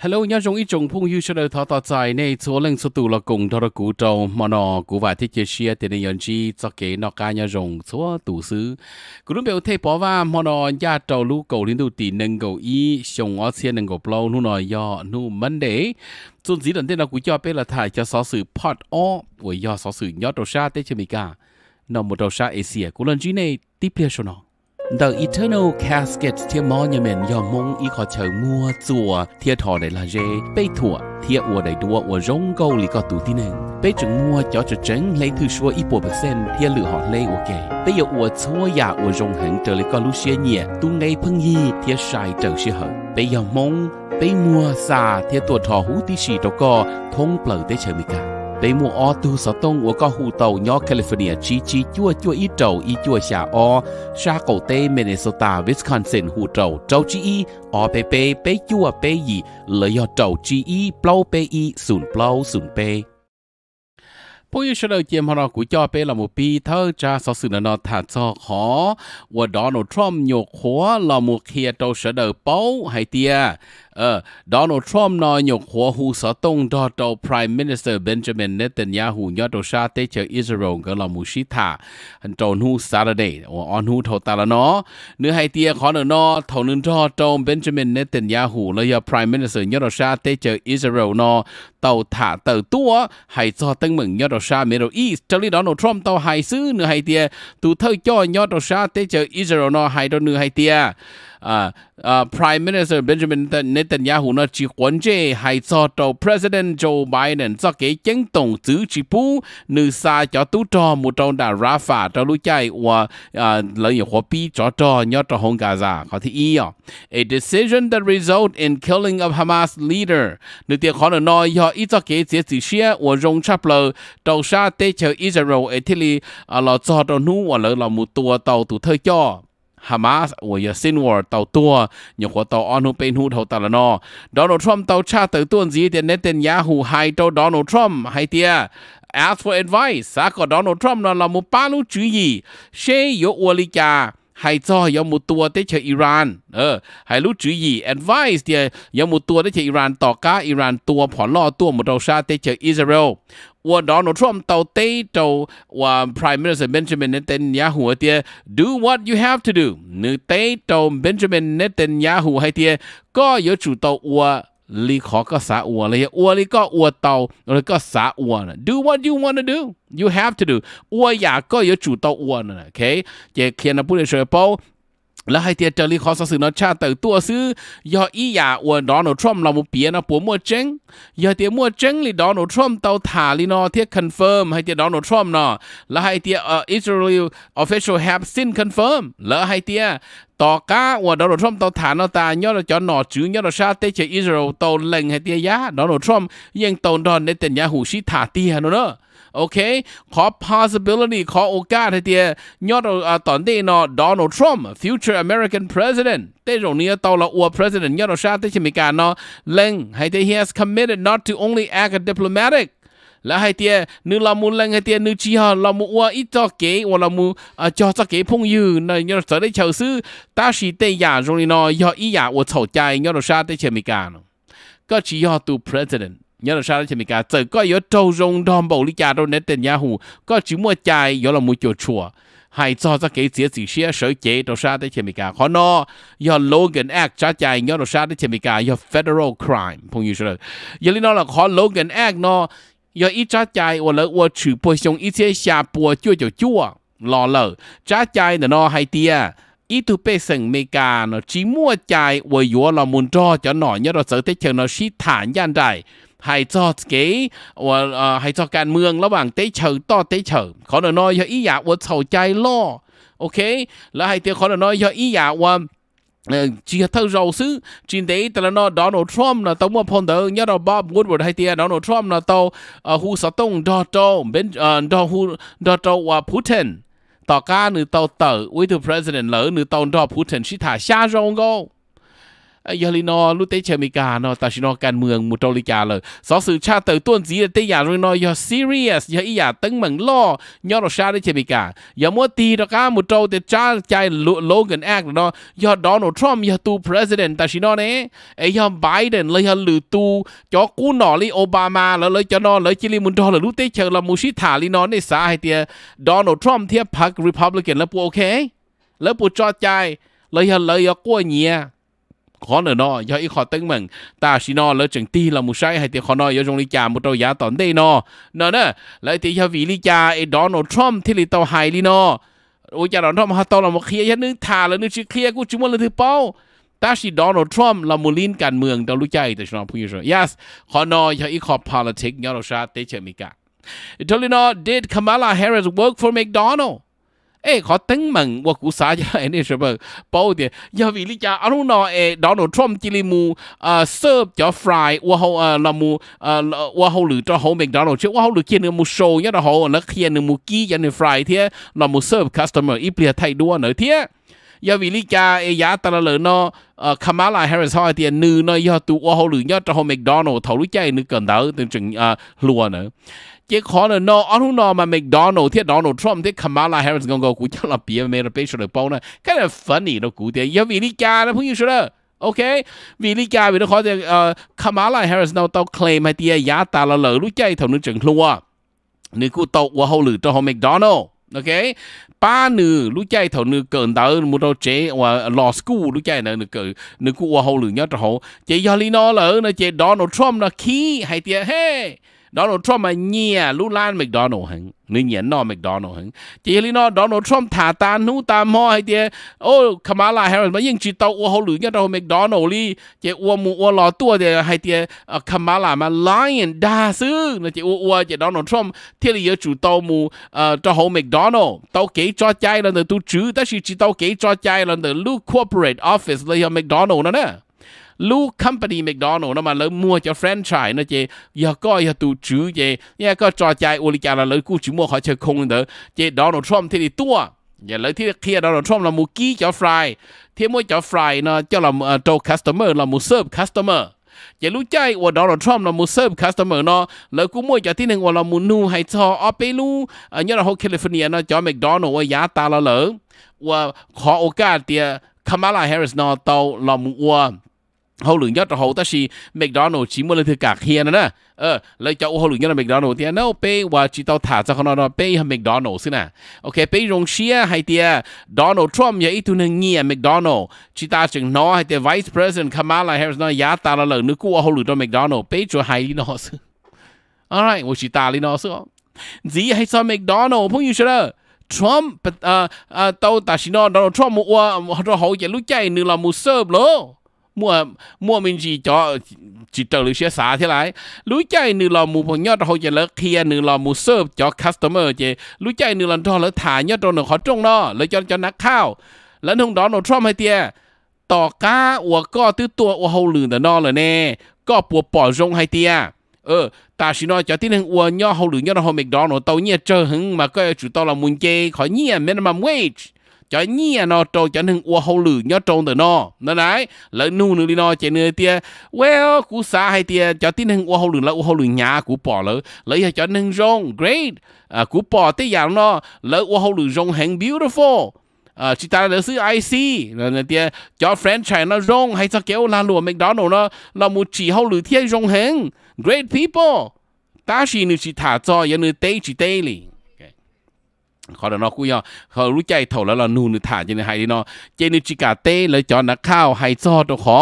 Hello, nhớ trong ít trong phung hữu sẽ thọ tọt dài này số lần số tụ là cùng thọ là cũ trâu mà nó cũ vài thiết chế xe tiền nên chi cho kế nó ca nhớ trong số tụ sứ. Cú đúng biểu thế bỏ va mà nó gia trâu lú cầu liên đủ tỷ nâng cầu y sông ở xe nâng cầu plau nu nói do nu vấn đề. Tôn dĩ lần thế là cú cho bé là thải cho sáu sự pot o của do sáu sự nhớ đầu xa tết chưa mì cả. Nó một đầu xa Asia Cú lần chi này tiếp theo cho nó. The Eternal Casket 贴 Monument 要蒙一个球摸做贴托的啦些，被托贴我的多我容够里个土地呢，被整摸叫着整来头说一百 percent 贴了好累我给，被有我错呀我容很这里个路些年，都爱朋友贴晒这时候，被要蒙被摸啥贴多托好的事都个通不了的球米噶。để mua o tu sở tông của có hù tàu nhỏ California chỉ chỉ chua chua ít trầu ít chua xả o xa cầu tê Minnesota Wisconsin hù trầu trầu Chi y o bê bê bê chua bê gì lợi do trầu chỉ y plau bê y sùn plau sùn bê bố yêu sơ chiếm họ của cho bé là một bi thơ cha sau sự nó thả cho khó và Donald Trump nhổ khóa là một kia trâu sở đầu báu hay tia Uh, Donald Trump nói nhục hóa hù sở tông đo trâu Prime Minister Benjamin Netanyahu nhớ đồ xa tế chờ Israel gần lòng mù xí thả hình trồn hù Saturday or on hù thầu tà là nó nữ hai tia khó nở nó thầu nương đo trâu Benjamin Netanyahu là giờ Prime Minister nhớ đồ xa tế chờ Israel nó tàu thả tờ tua hay cho tân mừng nhớ đồ xa Middle East cho lý Donald Trump tàu hay xứ nữ hai tia tụ thơ cho nhớ đồ xa tế chờ Israel nó hay đồ nữ hai tia À, à, Prime Minister Benjamin Netanyahu hay 呢，只關注係做到 President Joe Biden tổng chỉ nữ xa cho à, cho cho cho cho cho tu chạy lợi nhớ Gaza. 做嘅行動主持部，你沙就都做冇做到 a decision that result in killing of Hamas leader. Nữ nói leader，你哋可能呢要一做嘅只只些我用插落到沙地就 Israel ở cho tàu lợi là cho. Hamas อวยสินวอร์เต่าตัวอยู่หัวเต่าออนุเป็นหูเท่าตาละนอดอนัลด์ทรัมป์เต่าชาเต่าตัวนี้เดนเนตันยาหูไฮเต่าดอนัลด์ทรัมป์ไฮเตีย ask for advice สากดอนัลด์ทรัมป์นั่นละมุป้าลูจุยเชยโยอวลิกาไฮจอยอมุตัวได้เชอิรานเออไฮรู้จุยี advice เดียยอมุตัวได้เชอิรานต่อก้าอิรานตัวผ่อนล่อตัวมุดเราชาได้เชอิสราเอล我 Donald Trump tàu 到底到我 à, Prime Minister Benjamin Netanyahu 啲 do what you have to do. tàu Benjamin Netanyahu có có có có chủ tàu tàu, khó Do what you want to do, you have to do. có chủ tàu do。我也個要主導我呢。OK，也看到不能說包。แล้วให้เตียเจอรีคอสสื่อเนาะชาเตอตัวซื้อยออียาอวนดอนโนทรัมเราโมเปียนะปัวมัวเจ๊งยอเตียมัวเจ๊งลีดอนโนทรัมเตาถาลีเนาะเทียคอนเฟิร์มให้เตียดอนโนทรัมเนาะแล้วให้เตียเอ่ออิสราเอลออฟฟิเชียลแฮปซินคอนเฟิร์มแล้วให้เตียต่อก้าอวนดอนโนทรัมเตาถาเนาะตายอดจอนหนอจื้อยอดชาเตเจอิสราเอลเตาเล็งให้เตียยาดอนโนทรัมยังเตาดอนในเตียยาหูชิถาเตียเนาะ ok có possibility có ô cả thì tia nhớ đâu à tận đây nó Donald Trump future American president tê rồi nia tàu là ua president nhớ đâu sao tê chỉ mình cả nó lên hay tê he has committed not to only act diplomatic là hai tia nếu là mu lên hai tia nếu chỉ ha là mu ua ít cho kế hoặc là à, cho cho kế phong dư này nhớ tới đấy chào sư ta chỉ tê giả rồi nó do ý giả ua chầu chạy nhớ đâu sao tê chỉ mình cả nó có chỉ do tu president nhớ là sao đó chemi cả giờ có yếu trâu rong đom bầu lý cha đâu nét tên yahoo có chỉ mua chai yếu là mua chùa chùa hay cho ra cái gì gì xe sở chế đâu sao đấy chemi cả khó nó do Logan Act trả chai nhớ là sao đấy chemi cả do federal crime phong như sao giờ lý nó là khó Logan Act nó do ít trả chai hoặc là hoặc trừ bồi xong ít xe xa bùa chua chua chua lò lở trả chai nó hay tia ý tu bê sừng mê cà nó chỉ mua chai và yếu là muốn cho cho nó nhớ là sở thế chờ nó xí thản gian dài hay hay cho ờ, ờ, cho 係作自己或誒係作การเมืองระหว่างเตเฉิงต่อเตเฉิงขอนน้อยอย่าอีอยากว่าเข้าใจล้อโอเคแล้วให้เตียขอนน้อยอย่าอีอยากว่า chỉ thâu rầu xứ trên đấy tức là nó Donald Trump là tao mua phong tử nhớ là Bob Woodward hay tia Donald Trump là tao ờ, hu sáu tông đo trâu bên đo hu đo trâu và Putin tao ca nữ tao tử with the president lỡ nữ tao đo Putin chỉ thả xa rong go ยาลินอลูเตเชมิกาเนาะตาชินอการเมืองมุตอลิกาเลยสอสื่อชาติต้นสีเตยาเรื่องนอยาซีเรียสยาอียาตึงเหมืองล่อยอรชาได้เชมิกายามัวตีตะกามุตอเตจ้าใจโลกันแอกเนาะยอดอนอทรัมยาตูประธานตาชินอเนไอยาไบเดนเลยยาลือตูจอกูหนอลีโอบามาแล้วเลยจอนอเลยจิลิมุนดอลลูเตเชลามูชิถาลินอเนสาให้เตียดอนอทรัมเทียบพรรครีพับลิกันแล้วปูโอเคแล้วปูจอดใจเลยยาเลยยากัวเนียขอนนอยอีขอตึงมึงตาชินอแล้วจึงตีเรามุใช้ให้ตีขอนอยจงลิจามุตโตยาตอนได้นอนอนะแล้วตีชาวีลิจาไอ้ดอนโอทรัมที่ลิตาไฮลินอโอ้จาดอนทรัมฮาตอเรามาเคลียยันนึกทาแล้วนึกชื่เคลียกูจุมวันละถือเป้าตาชิดอนโอทรัมเรามุลินการเมืองเราลุ้ใจแต่ชินอพูดอยู่งใหญ่ yes ขอนอยอีขอพาล i ติก s ยอเราชาติเชมิกาทอลินอ did Kamala Harris work for McDonald 诶，可登门我估啥呀？诶，那什么包的，要为你家阿龙那诶，Donald Trump 这里木啊，serve 叫 fry，我好啊，那木啊，我好捋着好 McDonald 去，我好捋见那木 show，要得好，那见那木鸡，要那 fry 天，那木 serve customer 一别太多那天。ยาวิลิกาเอยาตระเลนอเอ่อคามาลาแฮร์ริสฮอยเตียนนือนอยอตัวเขาหรือยอดจะโฮมแมคโดนัลด์เขารู้ใจนึกเกินเดาถึงจึงอ่าลัวเนอะ khó là mà McDonald, 贴 Donald Trump 贴 Kamala Harris là được bao cái giờ 公告，估计了别没了被说了包呢，看来粉你的古典，也为你家的朋友说了。OK，vì lý do vì nó khó thì ờ, Kamala Harris nào tao claim hay tiếc, giá ta là lỡ lúc chạy thằng nước chừng luôn nước cô tàu qua hậu lử cho McDonald OK ba nữ lúc chạy thằng nước cẩn tớ một đầu chế và law school lúc chạy nữa nước cử nước cô qua hậu lử nhớ cho họ chế do lý nó lỡ nó chế Donald Trump là khí hay tiếc, hey Donald Trump mà nhẹ lũ lan McDonald hứng nên nhẹ nó McDonald hứng chỉ là nó Donald Trump thả tan nú ta mò hay tiề ô Kamala Harris mà nhưng chỉ tàu ô hậu lửa nhất đâu McDonald đi chỉ ô mù ô lò tua thì hay tiề Kamala ờ, mà lion đa sư là chỉ ô ô chỉ Donald Trump thiết là chủ tàu mù ờ, cho hậu McDonald tàu kế cho chai lần từ tu chữ ta chỉ tàu kế cho chai lần từ lúc corporate office là McDonald nữa nè lu company McDonald nó mà lỡ mua cho franchise nó chê giờ có giờ tụ chữ chê nhà có trò chơi ô lý là lỡ cú chữ mua khỏi chơi không nữa chê Donald Trump thì đi tua giờ lỡ thì kia Donald Trump là mua ký cho fry thì mua cho fry nó cho là uh, cho customer là mua serve customer giờ lúc chơi của Donald Trump là mua serve customer nó lỡ cũng mua cho tin của là mua nu hay cho ở bên lu như là California nó cho McDonald và giá ta là lỡ và họ ok thì Kamala Harris nó tàu là mua hầu lượng nhất hầu ta chỉ McDonald chỉ muốn lên thứ cả kia nữa nè, ờ, lấy cho hậu lượng nhất là McDonald thì nó pe và chỉ tao thả ra không nó pe hay McDonald xin à ok pe rong xia hay tia Donald Trump vậy tu nên nghe à McDonald chỉ ta chừng nó hay tia Vice President Kamala Harris nó giá ta là lần nữa cua hậu lượng cho McDonald pe cho hay nó sư alright ngồi chỉ ta đi nó gì hay sao McDonald phong như sao Trump ờ ờ chỉ nó Donald Trump mua mua hậu vậy lúc chạy nữa là mua serve luôn ม莫วมินจีจจอิตต์หรือเชื้อสาที่ไรรู้ใจนึกเรามูพงยอดเขาจะเลิกเคลียนึกเรามูเซิร์ฟจอคัสเตอร์เมอร์เจรู้ใจนึกเราทอแล้วถ่ายยอดตรงหนึ่งขอจงนอแล้วจอนจอนักข้าวแล้วนุ่งดอนโอทรอมให้เตีย ต่อก้าอวก็ตื้อตัวอวเขาลืนแต่นอเลยแน่ก็ปวดปอดรงให้เตียเออตาชินอจะที่หนึ่งอวนย่อเขาหลือย่อเราเมกดอนโอเตาเนี่ยเจอหึงมาก็จุดตอเรามุนเจขอเนี่ยเมนมัมเวจ cho nhia à nó trâu cho nên ua hậu lử nhớ trâu từ nó nó đấy lỡ nu nữa đi nó chạy nơi tia well cú xa hay tia cho tin nên ua hậu lử là ua hậu lử nhà cú bỏ lỡ lấy cho nên rong great à cú bỏ tới giờ nó lỡ ua hậu lử rong hàng beautiful à chúng ta đã ซื้อ IC là là tia cho franchise nó rong hay sao kéo là lùa McDonald nó là một chỉ hậu lử thiên rong hàng great people ta chỉ nữ chỉ thả cho yên nữ tây chỉ tây liền เขาเนาะกูยอเขารู้ใจเถ่าแล้วเรานูนึถ่านเจนไฮเนาะเจนิจิกาเต้เลยจอนักข้าวไฮซอตัวขอ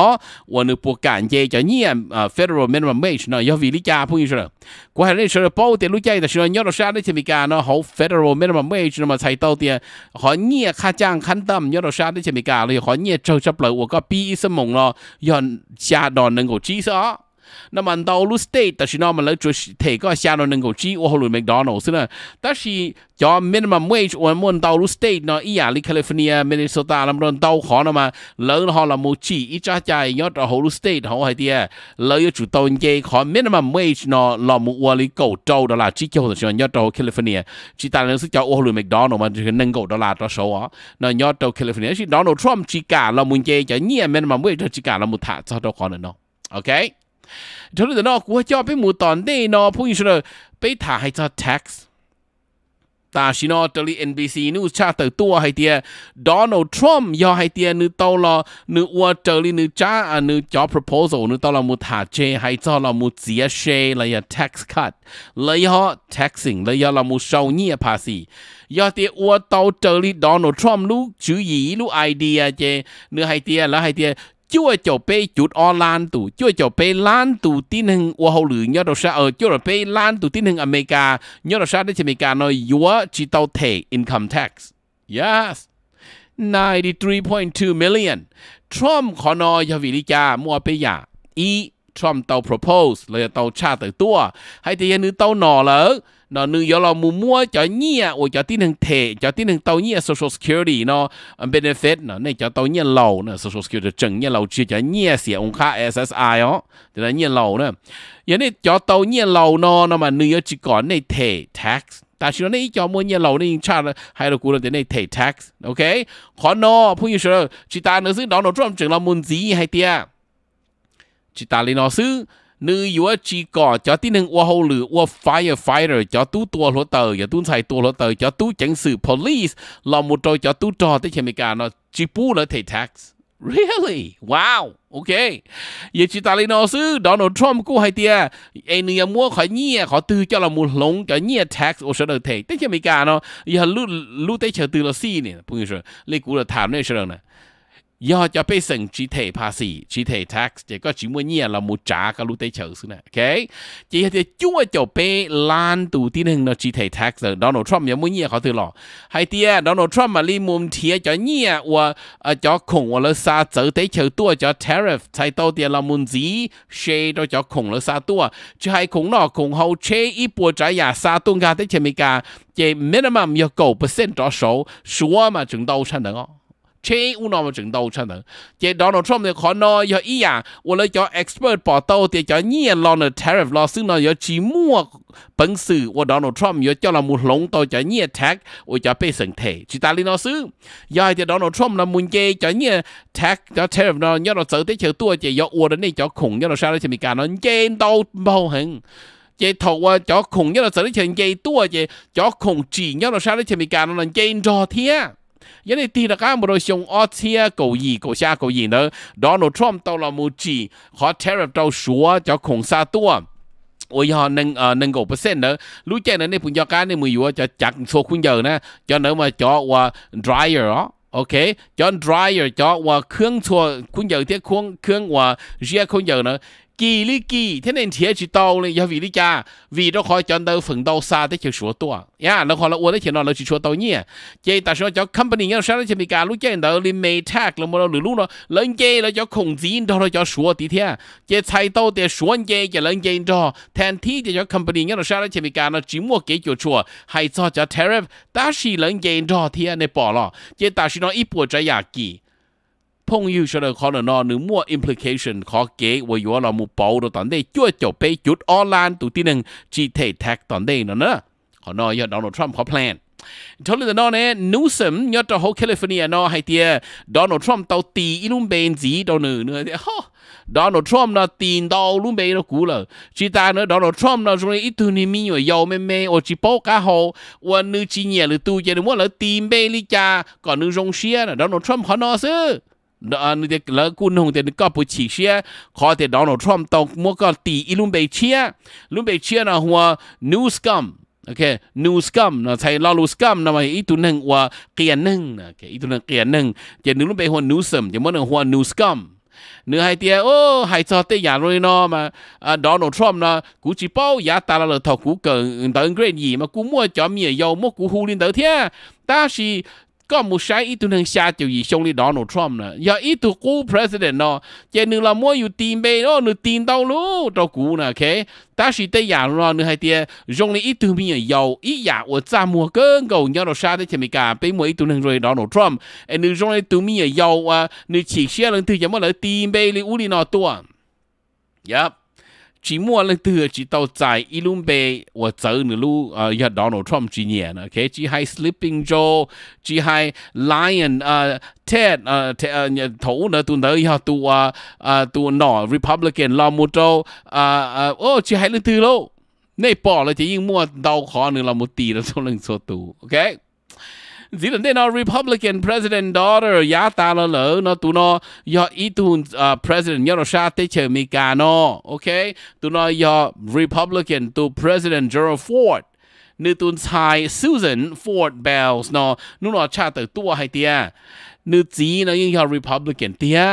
วันนึงปวการเจจะเนี่ยเอ่อรเมนมาเมชเนาะยอวิลิจาพูดอยู่เชอกูให้เด้เชอเป้าเตรู้ใจแต่เชนยอดชาได้เชมิกาเนาะเขาเฟดโรเมนมาเมชเนาะมาใช้เต้าเตียขอเนี่ยค่าจ้างขั้นต่ำยอดชาได้เชมิกาเลยขอเนี่ยเจ้าจะเปล่าก็ปีสมองเนาะย้อนชาดอนหนึ่งกูชี้ซอ那么到了 state，但是呢，我们来做提个下了能够去我后来 McDonald's 呢，但是叫 minimum wage，我们到了 state 呢，伊亚里 California、Minnesota，那么到可能嘛，人哈那么去，一家家要到后了 state 好海的，人要做到人可 minimum wage 呢，那么我里够招的啦，只叫的是要到 California，只当然是叫我后来 McDonald 嘛，就是能够的啦，到手啊，那要到 California 是 Donald Trump 只干了，问题叫你 minimum wage 只干了，没他找到可能咯，OK。ทะลุแต่นอกกูจะไปหมู่ตอนนด้นอู้หญิงชเลไปถ่ายให้จอกซ์ตาชินอตรีเอ็นบีซีนู้ชาเตอตัวให้เตียดอนัลด์ทรัมป์ยอให้เตียนึเตาลอนึอวเจอรีนึกจ้าอันนึกจอโปรโพสอลนึเตาลอมุถาเจให้จอลอมุเสียเชเลยแท็กซ์คั t เลยฮแท็กซิงเลยลอมุเซาเงียภาษี ยอเตียอวเตาเจอรีดอนัลด์ทรัมป์ลูกชื่อหยีลูกไอเดียเจเนื้อให้เตียแล้วให้เตีย chúa cho bê chút o lan tù chúa cho bê lan tù tin hưng ô hầu lử nhớ đâu xa ở chúa là bê lan tù tin hưng America nhớ đâu xa đấy America nói your chỉ tàu thể income tax yes 93.2 million Trump mua ขอนอยาวิริกามัวไปยาอี Trump tàu propose tàu tàu cha nhớ เลยเตาชาติตัวให้แต่ยันนึกเตาหน่อเลย nó nữ yếu lo mua mua cho nhia à, ủa cho tiền hàng thẻ, cho tiền hàng tàu nhia à, social security nó ờ, benefit nó này cho tàu nhia à lầu nó social security chừng nhia lầu chưa cho nhia xia ông khác SSI ó thì là nhia lầu nữa vậy này cho tàu nhia lầu nó nó mà nữ yếu chỉ còn này thẻ tax ta chỉ nói này cho mua nhia lầu này cha hay là cú là thế này thể tax ok khó nó phụ như sure chỉ ta nữa xứ đó nó trong chừng là muốn gì hay tia chỉ ta lên nó xứ nữ yếu chỉ có cho tin hưng ô hậu lử ô firefighter cho tú tua lỗ tờ cho tú sai tua lỗ tờ cho tú chánh sự police là một trò cho tú trò tới chemi nó chỉ pu là thầy tax really wow okay, vậy chỉ ta lên nó sư Donald Trump cũng hay tia anh à, nhà mua khỏi nhia à, khỏi từ cho là một lồng cho nhia à, tax ở sơ đời thầy tới chemi cả nó giờ lú lú tới chờ từ là xi nè bây giờ lấy cú là thảm này sơ đời nè 以後就變成主題 pass、主題 tax，這個主每年เรา冇จ่ายก็รู้ได้เฉยสุดนะโอเค這些จู่ว่าจะเป็นล้านตัวที่หนึ่งเนาะ主題 tax โดนัลด์ทรัมป์ยังไม่เนี่ยเขาถือหรอให้เดียโดนัลด์ทรัมป์มาลีมุมเทียจะเนี่ยว่าจะคงว่าเราซาเจอได้เฉยตัวจะ tariff ใช้ตัวเดียเรามุนจีเชดจะคงเราซาตัวจะให้คงนอกคงเขาเชอีปัวจะอย่าซาตุงกาได้เฉยไม่กาจะ minimum 要九 percent 左右，說嘛，整到產能哦。chế u nó mà chừng đâu chân nữa chế Donald Trump thì khó nó, giờ ý à tôi lấy cho expert bỏ tàu thì cho nhiên à, lo nó tariff lo xứng nó giờ chỉ mua bẩn sự của Donald Trump giờ cho là một lống tàu cho nhiên à tax của cho bị sừng thể chỉ ta lên nó xứ giờ thì Donald Trump là muốn chế cho nhiên à tax cho tariff nó nhớ nó sợ tới chờ tua chế giờ u đến đây cho khủng nhớ nó sao đó thì bị cả nó chế đâu bao hẳn chế thầu qua cho khủng nhớ nó sợ tới chờ chế chế chó khủng chỉ nhớ nó sao đó thì mình cả nó là chế cho thiệt 一啲啲啦，咁冇到上澳車高二高下高二呢，Donald Trump 到了冇止，和 tariff 到說叫恐殺多。我以後能呃能夠不勝呢，如今呢你朋友間你沒有就講錯困擾呢，就能嘛叫我 dryer 哦。OK，John Dryer 叫我เครื่องชัวคุณอย่างที่เครื่องเครื่องว่าเรียกคุณอย่างนะ kỳ lý kỳ thế nên thiệt chỉ tàu này, giờ vì lý cha vì đó khỏi chọn đâu phần đâu xa tới chiều số tua ya nó khỏi là uống tới chiều nó là chỉ số tàu nhỉ chế ta số cho company nhau sao nó chỉ bị cả lúc chế đó lên may tag là một lũ lũ nó lên chế là cho khủng gì đó là cho số tí thế chế chạy tàu để số chế cho lên chế đó thành thi để cho company nhau sao nó chỉ bị cả nó chỉ mua cái chỗ chùa hay cho cho tariff ta chỉ lên chế đó thì anh bỏ lo chế ta chỉ nó ít bộ trái giả kỳ 朋友晓得可能咯，你冇 implication 可嘅，我有啦冇保到，但係最就被จุดออนไลน์ตัวที่หนึ่ง GT tag ตอนนี้นั่นนะขอนอยอด Donald Trump ขอ plan ทอนเลยนอเนี่ยนูสัมยอดจะฮอแคลิฟอร์เนียนอให้เตีย Donald Trump เตาตีอีลุ่มเบนจีตัวหนึ่งเนื้อเดียฮะ Donald Trump นะตีนดาวลุ่มเบนเรากูเลยจีตาเนื้อ Donald Trump นะจงเลยอีตัวนี้มีอยู่ยาวแม่แม่โอจิโป้กะฮอวันนึงจีเนี่ยหรือตัวเย็นว่าเลยตีนเบลิจาก่อนนึงจงเชียร์นะ Donald Trump ขอนอซื้อดอนเด็กเลิกกุนหงเด็กก็ปุชีเชีย ขอเด็กโดนัลด์ทรัมป์ตกมัวก็ตีอีลุนเบเชีย ลุนเบเชียนะหัวนิวส์กัมโอเค นิวส์กัมนะใช้ลาลูสกัมนะมาอีตุนึงว่าเกียนนึงนะโอเคอีตุนึงเกียนนึงจะนึกลุนเบหัวนิวสัมจะมัวนหัวนิวส์กัมเนื้อไฮเตียโอ้ไฮซอเตียนเลยเนามาโดนัลด์ทรัมป์นะกูจีเป้า ยาตาลาเลทอกูเกินเดินเกรนยีมากูมั่วจอมีเยาวมั่วกูฮูลินเดอร์เทีย但ีก็มุใช้อีตุนังชาจิวยีชงลีดอนอทรัมนะอย่าอีตุกูประธานเนาะเจนึงละมัวอยู่ตีนเบโนนึตีนเต้าลูตอกูนะเคตาสิเตยานรอนึให้เตียจงลีอีตุมีเหยาอีอยากอวจามัวเกิงกงยอดอชาเตเชมิกาไปมัวอีตุนังรวยดอนอทรัมเอนึจงลีตุมีเหยาว่านึฉีกเชียลังตือยามะละตีนเบลีอูลีนอตัวยับ chỉ mua lên từ chỉ tàu dài ít luôn bề và giờ nữa lu ờ giờ Donald Trump chỉ nhẹ nữa ok chỉ hay Sleeping Joe chỉ hay Lion ờ Ted ờ, ờ thủ nữa tụi nữa giờ tụi ờ, à, tụi nọ Republican lo một trâu à, à, ô chỉ hay lên từ lô này bỏ là chỉ mua đầu khó nữa là một tỷ là số lần số tụ ok dĩ lần đây nó Republican President daughter giá ta nó lỡ nó tụi nó do ý tụi uh, à, President nhớ nó xa tới chờ mì cả nó ok tụi nó do Republican tụi President Gerald Ford nữ tụi thai Susan Ford Bells nó nó nó cha tới tua hay tia nữ chí nó do Republican tia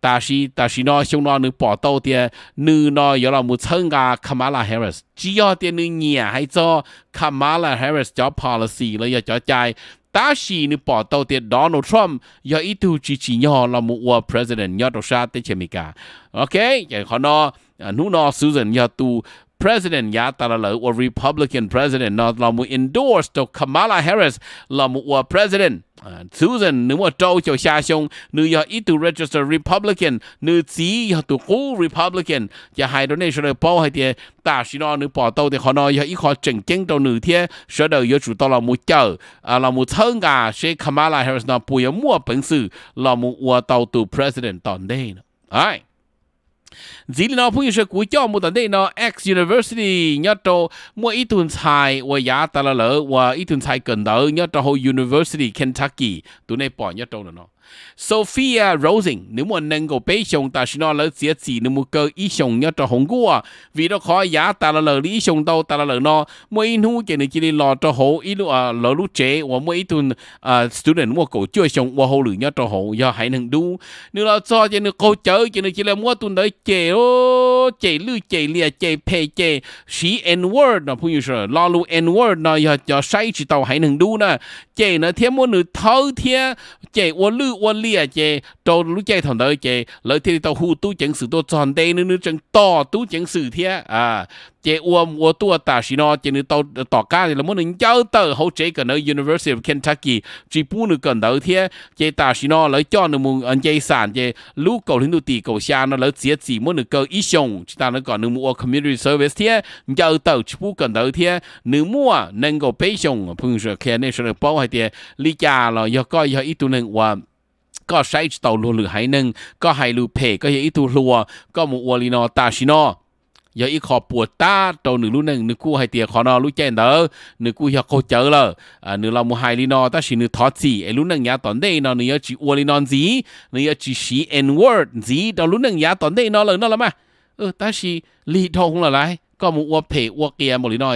但是但是呢，像那你报道的，你呢有了没参加 Kamala Harris，只要的你年还做 Kamala Harris 叫 policy 了，要叫在。但是你报道的 Donald Trump 要一度支持要了没我 president 要多少的钱没干？OK，然后呢，啊，你呢 Susan 要读。President yata la ua Republican President nó là mu endorse cho Kamala Harris là một ua President Susan nếu mà trâu cho xa xong nếu giờ ít tu register Republican nếu chỉ giờ tu cũ Republican giờ hai đứa này sẽ được bao hai tiền ta xin nó nếu bỏ tàu thì họ nói giờ ít họ chỉnh chỉnh cho nửa thế sẽ đầu giờ chủ tàu là một chợ là mu thân cả sẽ Kamala Harris nó bây giờ mua bản sự là mu ua tàu tu president toàn đây nữa dĩ nó phụ yêu của cho một tận đây nó X University nhớ cho mua ít tuần xài và giá ta là lỡ và ít tuần xài cần đỡ nhớ cho University Kentucky tụi này bỏ nhớ cho nó Sophia Rosen nếu mà nâng cổ bế xong ta xin nó lỡ sẽ chỉ nếu mà cơ ý xong nhớ cho hồng của à. vì nó khó giá ta là lỡ lý xong đâu ta là lỡ nó mỗi in hú chỉ nên chỉ đi lo cho hậu ý lúc à, lỡ lúc chế và mỗi tuần à student mua cổ chơi xong và hậu lử nhớ cho hậu do hãy nâng đu nếu là so cho nên cô chơi cho nên chỉ là mua tuần đấy chế ô chế lư chế lìa chế phe chế she n word nó phụ như sợ lo lu n word nó giờ giờ sai chỉ tàu hãy nâng đu nè chế nó thêm mua nửa thâu thêm chế ô lư 我列者，到路街同到者，来天到户都整事都赚得呢呢整多都整事天啊！这我我多大是呢？这你到到家了，我能教到好这个呢？University of Kentucky 最不能跟到天，这大是呢来教你们按这三这路高领导地高下呢来直接么能够一上，但那个你们我 community service 天教到全部跟到天，你们能够背上，朋友说看那说的包还点，你家了要搞要一度能完。ก็ใช้เต่าลัวหรือไหหนึ่งก็ไหลูเพก็ยังอีตัวลัวก็มัวลีนอตาชินอ giờ ít khó bùa ta trâu nửa lú nâng nửa cua hai tiệt khó nó lú chen đó nửa cua giờ cô chớ lờ à nửa lòng hai li ta chỉ nửa thoát gì ai lú nâng nhà tòn đây nó nửa chỉ uo gì nửa chỉ xí n word gì đó lú nâng nhà tòn đây nó lờ nó lắm à ừ, ta chỉ li thông là lại có một phe uo kia một li nó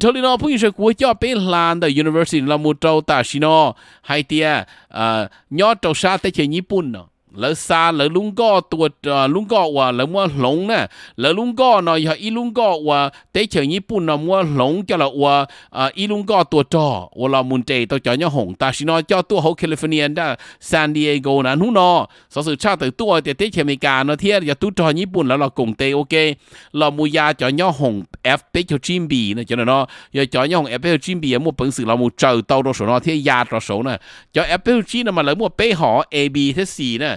cho nên nó bây giờ của cho bé lan the university là một trâu ta xin nó hay tia à, à, nhỏ trâu sa tới chơi nhật bản nó lỡ xa lỡ lung go tuột ờ, lung go và lỡ mua lống nè lỡ lung go nó giờ y lung go và tế chờ nhị bún nó mua lống cho là và ờ, y lung go tuột trò và là muốn chạy tao cho nhau hồng ta xin nó cho tua hậu California đó San Diego nè hú nó sở sự cha từ tua thì tế chờ mỹ cả nó thiết giờ tu trò nhị bún là là cùng tế ok là mua ya cho nhau hồng F tế cho chim bì nè cho nên nó giờ cho nhau hồng F tế cho chim bì mua phần sự là một trời tao đó số nó thiết ya trò số nè cho F tế cho chim mà lỡ mua bê họ b thế gì nè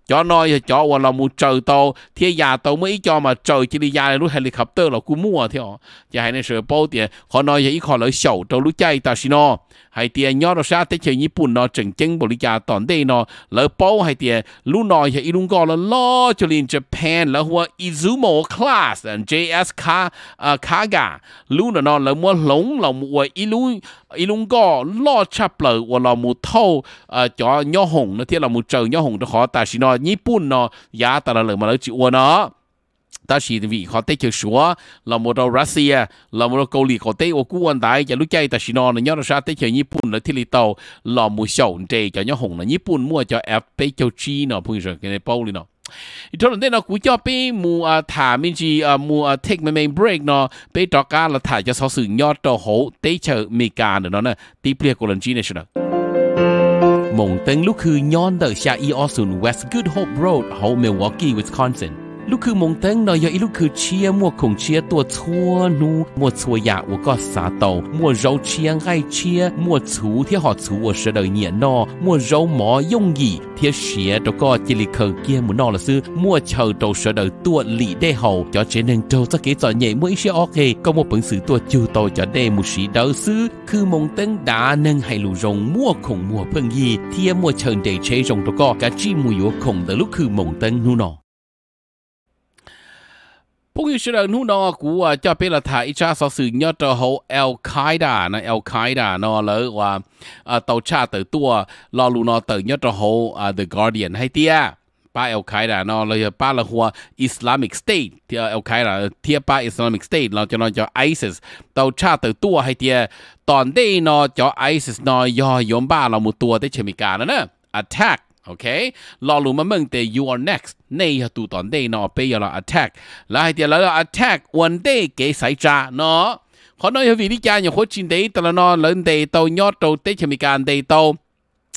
cho nói cho và là một trời to thì nhà tôi mới cho mà trời chỉ đi dài lúc helicopter là cú mua thì họ giờ hai này sửa bao tiền họ nói vậy họ lấy sầu trong lúc chạy ta xin nó hay tiền nhớ nó sao tới chơi nhật bản nó chỉnh chỉnh bồi lý gia toàn đây nó lấy bao hay tiền lúc nói vậy luôn gọi là lo cho lên Japan là hoa Izumo class and JS Ka à, Kaga lúc nó lấy mua lống là mua ilu ilung go lo chắp lời và là một thâu à, cho nhớ hồng nó thì là một trời nhớ hồng cho khó ta xin nó ญี่ปุ่นเนาะยาตลละเหลือมาแล้วจีอวนเนาะ但是为เขาเตะเขียวชัวเราหมดเรารัสเซียเราหมดเราเกาหลีเขาเตะโอกุ้อันใดจะรู้ใจแต่ชินอนเนยอดชาเตะเขียวญี่ปุ่นและที่ลิโตเราหมูเสียวเจจะยอดหงนญี่ปุ่นมั่วจะแอฟเปเจียวจีเนาะพูด่างกันในเป้าเลยเนาะอีกท่านนึงเนาะกูจะไปมูอ่าถามิจีอ่ามูอ่าเทคแมนเบรกเนาะไปต่อการละถ่ายจะสอสื่อยอดโตโหเตะเชยวอเมิกาเนาะนะตีเปลี่ยนกลนจีเนชั่นเนะ Mong Teng Luk Hu Nyon The Sha E West Good Hope Road, Milwaukee, Wisconsin. ลูกคือมงเต็งนอยอีลูกคือเชียมัวคงเชียตัวชั่วนูมัวชัวยา我ก็สาโตมัวเราเชียงไอเชียมัวชูเที่หอชู我是的เนี่ยนอมัวเราหมอ用意เที่เสียตัวก็จิลิเคเกียมุนอละซื้อมัวเชอตัว是的ตัวหลีได้เฮาจอเจนึงโตสักเกจอเนี่ยมัวอีเชียโอเคก็มัวปึงสือตัวจูโตจอได้มุสีเดอซื้อคือมงเต็งดานึงให้ลูรงมัวคงมัวเพิ่งยีเที่ยมัวเชิญเดเชรงตัวก็กะจี้มัวอยู่คงแต่ลูกคือมงเต็งนูนอพวกอิสราเอลนู่นนอกูว่าจะเป็นละถ่ายชาสอสื่อยอดจะโฮเอลคายดานะเอลคายดานอเลยว่าเตาชาเตอตัวรอลูนอเตอยอดจะโฮเดอะการ์เดียนให้เตี้ยป้าเอลคายดานอเลยป้าละหัวอิสลามิกสเตทเที่เอลคายดาเทียป้าอิสลามิกสเตทเราจะนอนจอไอซิสเตาชาเตอตัวให้เตี้ยตอนได้นอจอไอซิสนอยอยมบ้าเราหมดตัวได้เชมิกาแล้วนะ attack OK，老路们问的 You are next，你要读到你呢，不要了 attack，来点来了 attack，问的给谁渣呢？可能有为你家人或者你得了呢，人得到要到得前面干得到，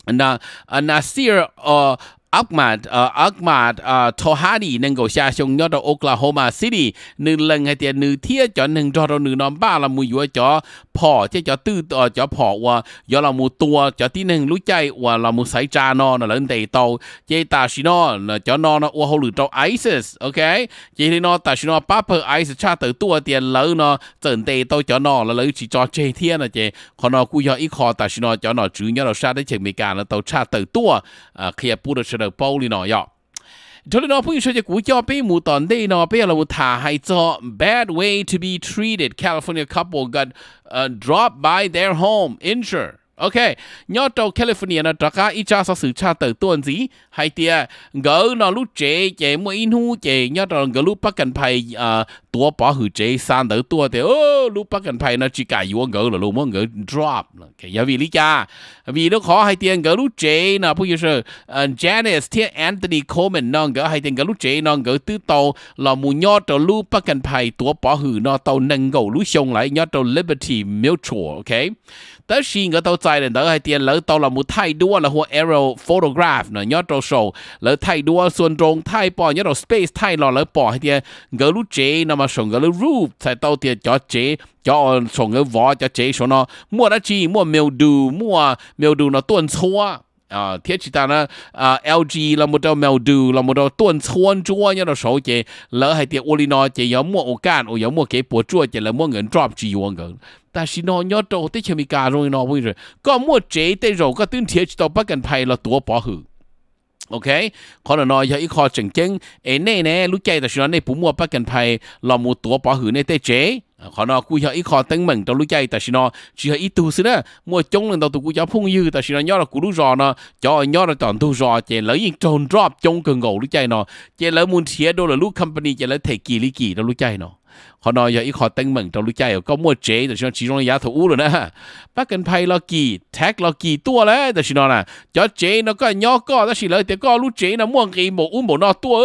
那那 Sir 呃。Ahmad uh, Ahmad uh, Tohani nên go xa sông nhớ đâu Oklahoma City nên lần hay tiền nữ thiết cho nên cho đâu nữ nó ba là mùi vừa cho phò chứ cho tư uh, cho phò và do là mùa tua cho tí nên lũ chạy và là mùa sái ra nó là lên tề tàu chế ta xí nó là cho nó nó ô hô lử trâu ISIS ok chế thì nó ta xí nó phở ISIS cha tử tua tiền lỡ nó tận tề tàu cho nó là lỡ chỉ cho chế thiên là chế còn nó cú do ít khó ta xí nó cho nó chứ nhớ đâu xa đấy chế mỹ cả là tàu cha tử tua à, khi à bù được 了包里那呀。Tony no pung shoje ku kyo pe they ton de no pe la ta It's a bad way to be treated California couple got uh, dropped by their home injured ok nhớ trâu California nó đặt cá ít cha sau sự cha tử tuân gì hay tia gỡ nó lúc chế chế mua in hu chế nhớ trâu gỡ lúc bắc cần phải à tua bỏ hử chế san tử tua thì ô lúc bắc cần phải nó chỉ cài vô gỡ là luôn muốn gỡ drop cái giờ vì lý cha vì nó khó hay tia gỡ lúc chế nó bây giờ Janice tia Anthony Coleman nó gỡ hay tia gỡ lúc chế nó gỡ tứ tàu là mua nhớ trâu lúc bắc cần phải tua bỏ hử nó tàu nâng gầu lúc xong lại nhớ trâu Liberty Mutual ok 但是我都在了，都係啲老到了冇太多啦，或 aero photograph 呢，一到手，老太多算中太薄，一到 space 太落，老薄係啲我路 J，那麼上個路 roof 才到啲叫 J，叫上個 V 叫 J 上咯，冇得知冇 mildew，冇 mildew 呢斷錯啊。啊，天气大呢啊，LG 那么多 Meldu 那么多顿穿着那的手机，然后的屋里呢就要摸我干，我要摸给博主，就来摸人 drop 机我个。但是呢，要到的前面家中呢，我说，搞摸这的肉，搞等天气到不跟拍了多保护。OK，可能呢有一个正经，哎，那呢，你记得是呢，不摸不跟拍，那么多保护呢，对这。khó nó cú giờ ít khó tấn mình trong lúc chạy tại nó chỉ hơi ít tu xí đó mua chống lần đầu tụ cú giờ phun dư tại nó nhớ là cú lúc rò nó cho nhớ là chọn thu rò chạy lấy những tròn drop chống cường gỗ lúc chạy nó chạy lấy muốn chia đô là lúc company chạy lấy thể kỳ lý kỳ trong lúc chạy nó họ nói giờ ít khó tấn mình trong lúc chạy có mua chế tại nó chỉ trong giá thủ rồi nè bác cần pay lo kỳ tag lo kỳ tua đấy tại nó là cho chế nó có nhớ có tại chỉ lấy thì có lúc chế nó mua cái bộ uống bộ nó tua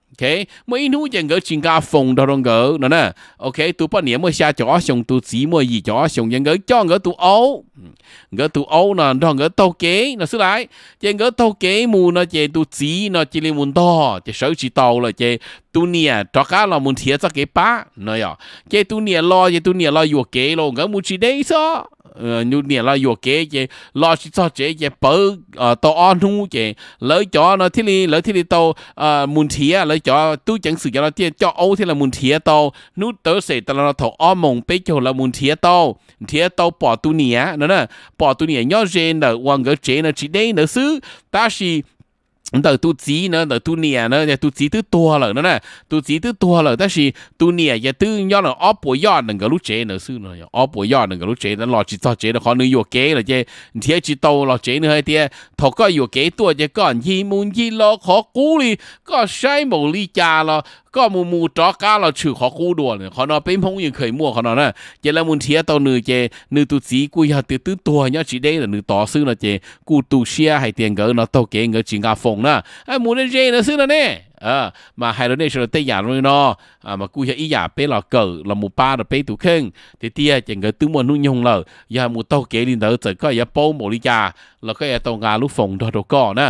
OK，么因为人个专家风到种个，那呢，OK，都把年么下脚上都姊妹一脚上人个叫个都欧，个都欧呢，让个都给那是来，人个都给木呢，这都姊呢，这里木多，这手指到了这。tu nia cho cá là muốn thiệt cho cái ba nó ya cái tu nia lo cái tu nia lo yêu cái lo ngỡ muốn chỉ đấy sao 呃，牛年了药给些，老是找这些包呃到安东些，老叫那天里老天里到呃门提啊，老叫都讲是叫那天叫欧天了门提到，牛到谁到了头阿蒙被叫了门提到，提到宝多年，那那宝多年要人了，往个人了之内那是，但是。แต่ตัวจีนะแต่ตัวเนี่ยนะแต่ตัวจีตัวตัวเลยนะนะตัวจีตัวตัวเลยแต่สิตัวเนี่ยอย่าตื่นย้อนอ้อปวยย้อนหนึ่งกับลูกเจนะซื้อนะอ้อปวยย้อนหนึ่งกับลูกเจนั้นรอจิตต่อเจนะขอหนึ่งอยู่เก๋เลยเจเทียจิตโตรอเจนะเฮ้ยเทียถก็อยู่เก๋ตัวเจก่อนยีมูนยีรอขอกู้ลีก็ใช้หมูลีจาลอก็มูมูจอก้าเราชื่อขอกู้ด่วนขอนอเป็นพงยังเคยมั่วขอนอนะเจละมุนเทียตอนือเจนือตุสีกูยาตือตื้อตัวเนาะจีได้หรือต่อซื้อนะเจกูตูเชียให้เตียงเกินเนาะโตเก่งเกินจิงกาฟงนะไอ้มูนเจนะซื้อนะเนี่ยเออมาไฮโดรเนชเราเตยานเลยเนาะอ่ามากูจะอีหยาเป้เราเกิดเราหมูป้าเราเป้ตุเข่งเตี้ยจังเกิดตื้อมวนุ่งยงเลยยาหมูโตเก่งลินเดอร์เจก็อย่าโป้หมูลิยาเราก็อย่าตรงงานลูกฟงดอดก็นะ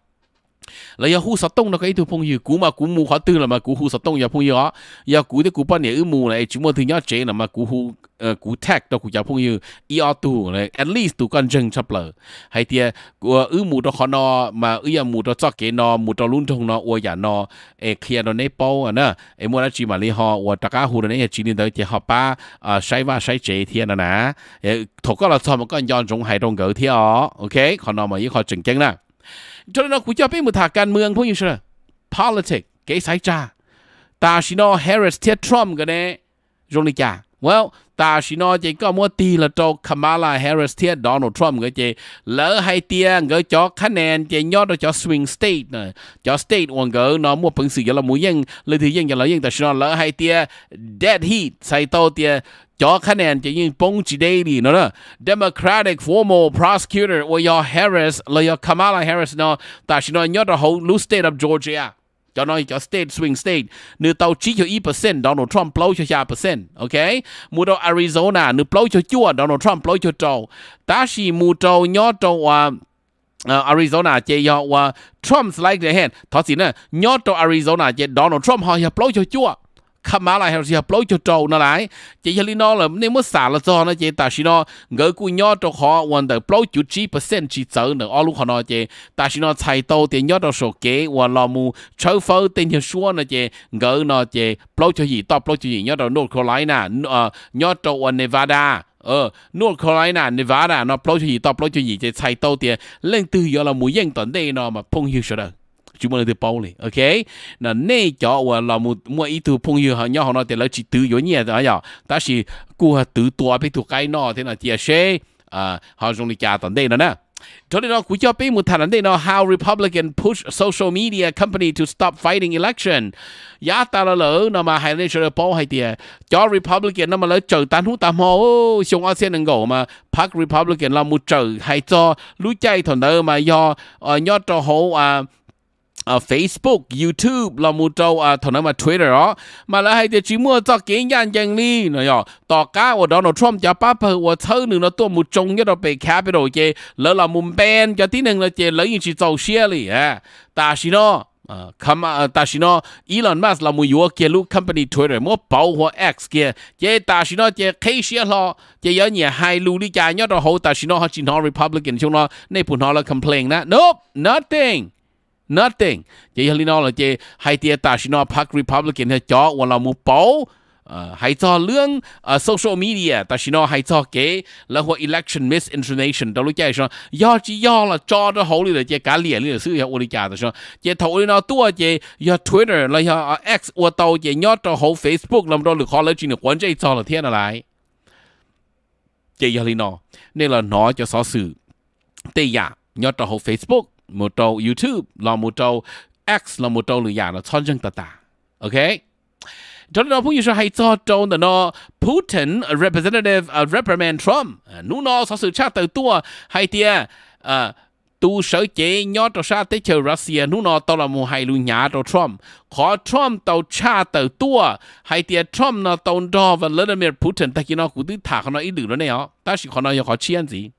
你有呼十東那個 A 圖碰遇古嘛古木華對了嘛古呼十東有碰遇啊，有古的古半年有木嘞，主要對要這了嘛古呼呃古 tag 到古有碰遇 E R 度嘞，at least 度干正差不了，還啲我有木到看咯嘛，有木到作幾咯，木到輪通咯，我人咯，誒 clear 到呢波啊呢，誒冇得住嘛你學，我大家胡到呢只練到啲學吧，啊使話使這天啊嗱，誒頭個啦錯冇干樣種係當狗跳，OK，看到嘛依個正經啦。จนเราคุยจะเป็นมือถากการเมืองพวกอยู่ชัวร์ politics เกย์าซจ้าตาชิโน่แฮร์ริสเทียทรัมป์กันเนี่ยจงลิจ้า well ta chỉ nói chỉ có mua ti là cho Kamala Harris thiệt Donald Trump cái chị lỡ hay tia người cho khả năng chị nhớ đó cho swing state này cho state ông gỡ nó mua phần sự là mua dân lấy thì dân là dân ta chỉ nói lỡ hay tia dead heat say tao tia cho khả năng chỉ những bông chỉ đây đi nữa Democratic formal prosecutor của Harris là Kamala Harris nó ta chỉ nói nhớ đó whole state of Georgia cho nói cho state swing state nếu tàu chỉ cho 1% Donald Trump blow cho 1% ok mua đâu Arizona nếu blow cho chua Donald Trump blow cho trâu ta chỉ mua trâu nhỏ trâu à, à Arizona chế do à, Trump like the hand thọ xin nè nhỏ trâu Arizona chế Donald Trump họ blow cho chua khá má lại hay là blow cho trâu nó lại chỉ cho nó là nếu mới xả là do nó chỉ ta chỉ nó ngỡ cú nhỏ cho họ hoàn đời blow chủ chỉ percent chỉ sợ nữa ở lúc họ nói chỉ ta chỉ nó thay tàu tiền nhỏ cho số kế và lo mu chơi phơ tiền cho xua nó chỉ ngỡ nó chỉ blow cho gì to blow cho gì nhỏ cho North Carolina nhỏ cho Nevada เออนวดคลายน่ะในว่าน่ะเนาะปล่อยชีต่อปล่อยชีจะใช้เต้าเตียเล่นตื้อยอละมูเย่งตอนเดเนาะมาพงฮิวเสด chúng mình được bao này, ok là nè cho và là một một ít thứ phong yêu họ nhau họ nói thì là chỉ tự yếu nhẹ rồi nhở ta chỉ cú họ tự tua biết thuộc cái nó thế là chia sẻ à, à họ dùng để trả tận đây nữa nè cho nên nó cũng cho biết một thằng đây nó how Republican push social media company to stop fighting election. Giá ta là lỡ nó mà hay nên sửa bao hay tiền cho Republican nó mà lỡ chờ tán hút tạm hồ xong ASEAN đừng gỗ mà Park Republican là một chờ hay cho lũ chạy thằng đó mà do nhớ cho hậu à ở à, Facebook, YouTube là một chỗ à thằng nó Twitter đó mà là hay thì chỉ mua cho kiến nhân đi nè nhở tỏ cá của Trump cho bắp hơn của thứ nữa nó tua một chung cái đó bị capital chứ lỡ là một bên cho tí nữa là chứ lỡ như chỉ tàu xe đi à ta à, à, Elon Musk là một yếu kia lúc company Twitter mua bảo hộ X kia chứ ta xin nó chứ khi xe lo chứ giờ nhà hai lưu đi chạy nhớ đó hậu ta xin nó họ Republican chúng nó nên bọn họ là complain đó nope nothing nothing chị hali no là chị hay tia ta shino park republican hay cho và là mu bảo hay cho lương ờ, social media ta shino hay cho cái là hoặc election misinformation đó lúc chạy cho, do chỉ do là cho đó hậu lý là chị cá liền lý là sự hiệu lý trả rồi chị thấu lý nó tua chị do twitter là do ờ, x của tàu chị nhớ cho hậu facebook làm đó được họ lấy chuyện quan trọng cho là thiên là lại chị hali no nên là nó cho xóa sự tây giả nhớ cho hậu facebook một trâu YouTube là một trâu X là một trâu lựa dạng là chọn chân tata ok cho nên nó cũng như hay cho trâu là nó Putin representative uh, reprimand Trump à, nu nó sau sự tra từ tua hay tia à, tu sở chế nhó cho xa tế chờ Russia nu nó tao là mua hay lu nhà cho Trump khó Trump tao cha tao tua hay tia Trump nó tao đo và Vladimir Putin ta kia nó cũng tự thả nó ít được đó này ó ta chỉ khó nó có chuyện gì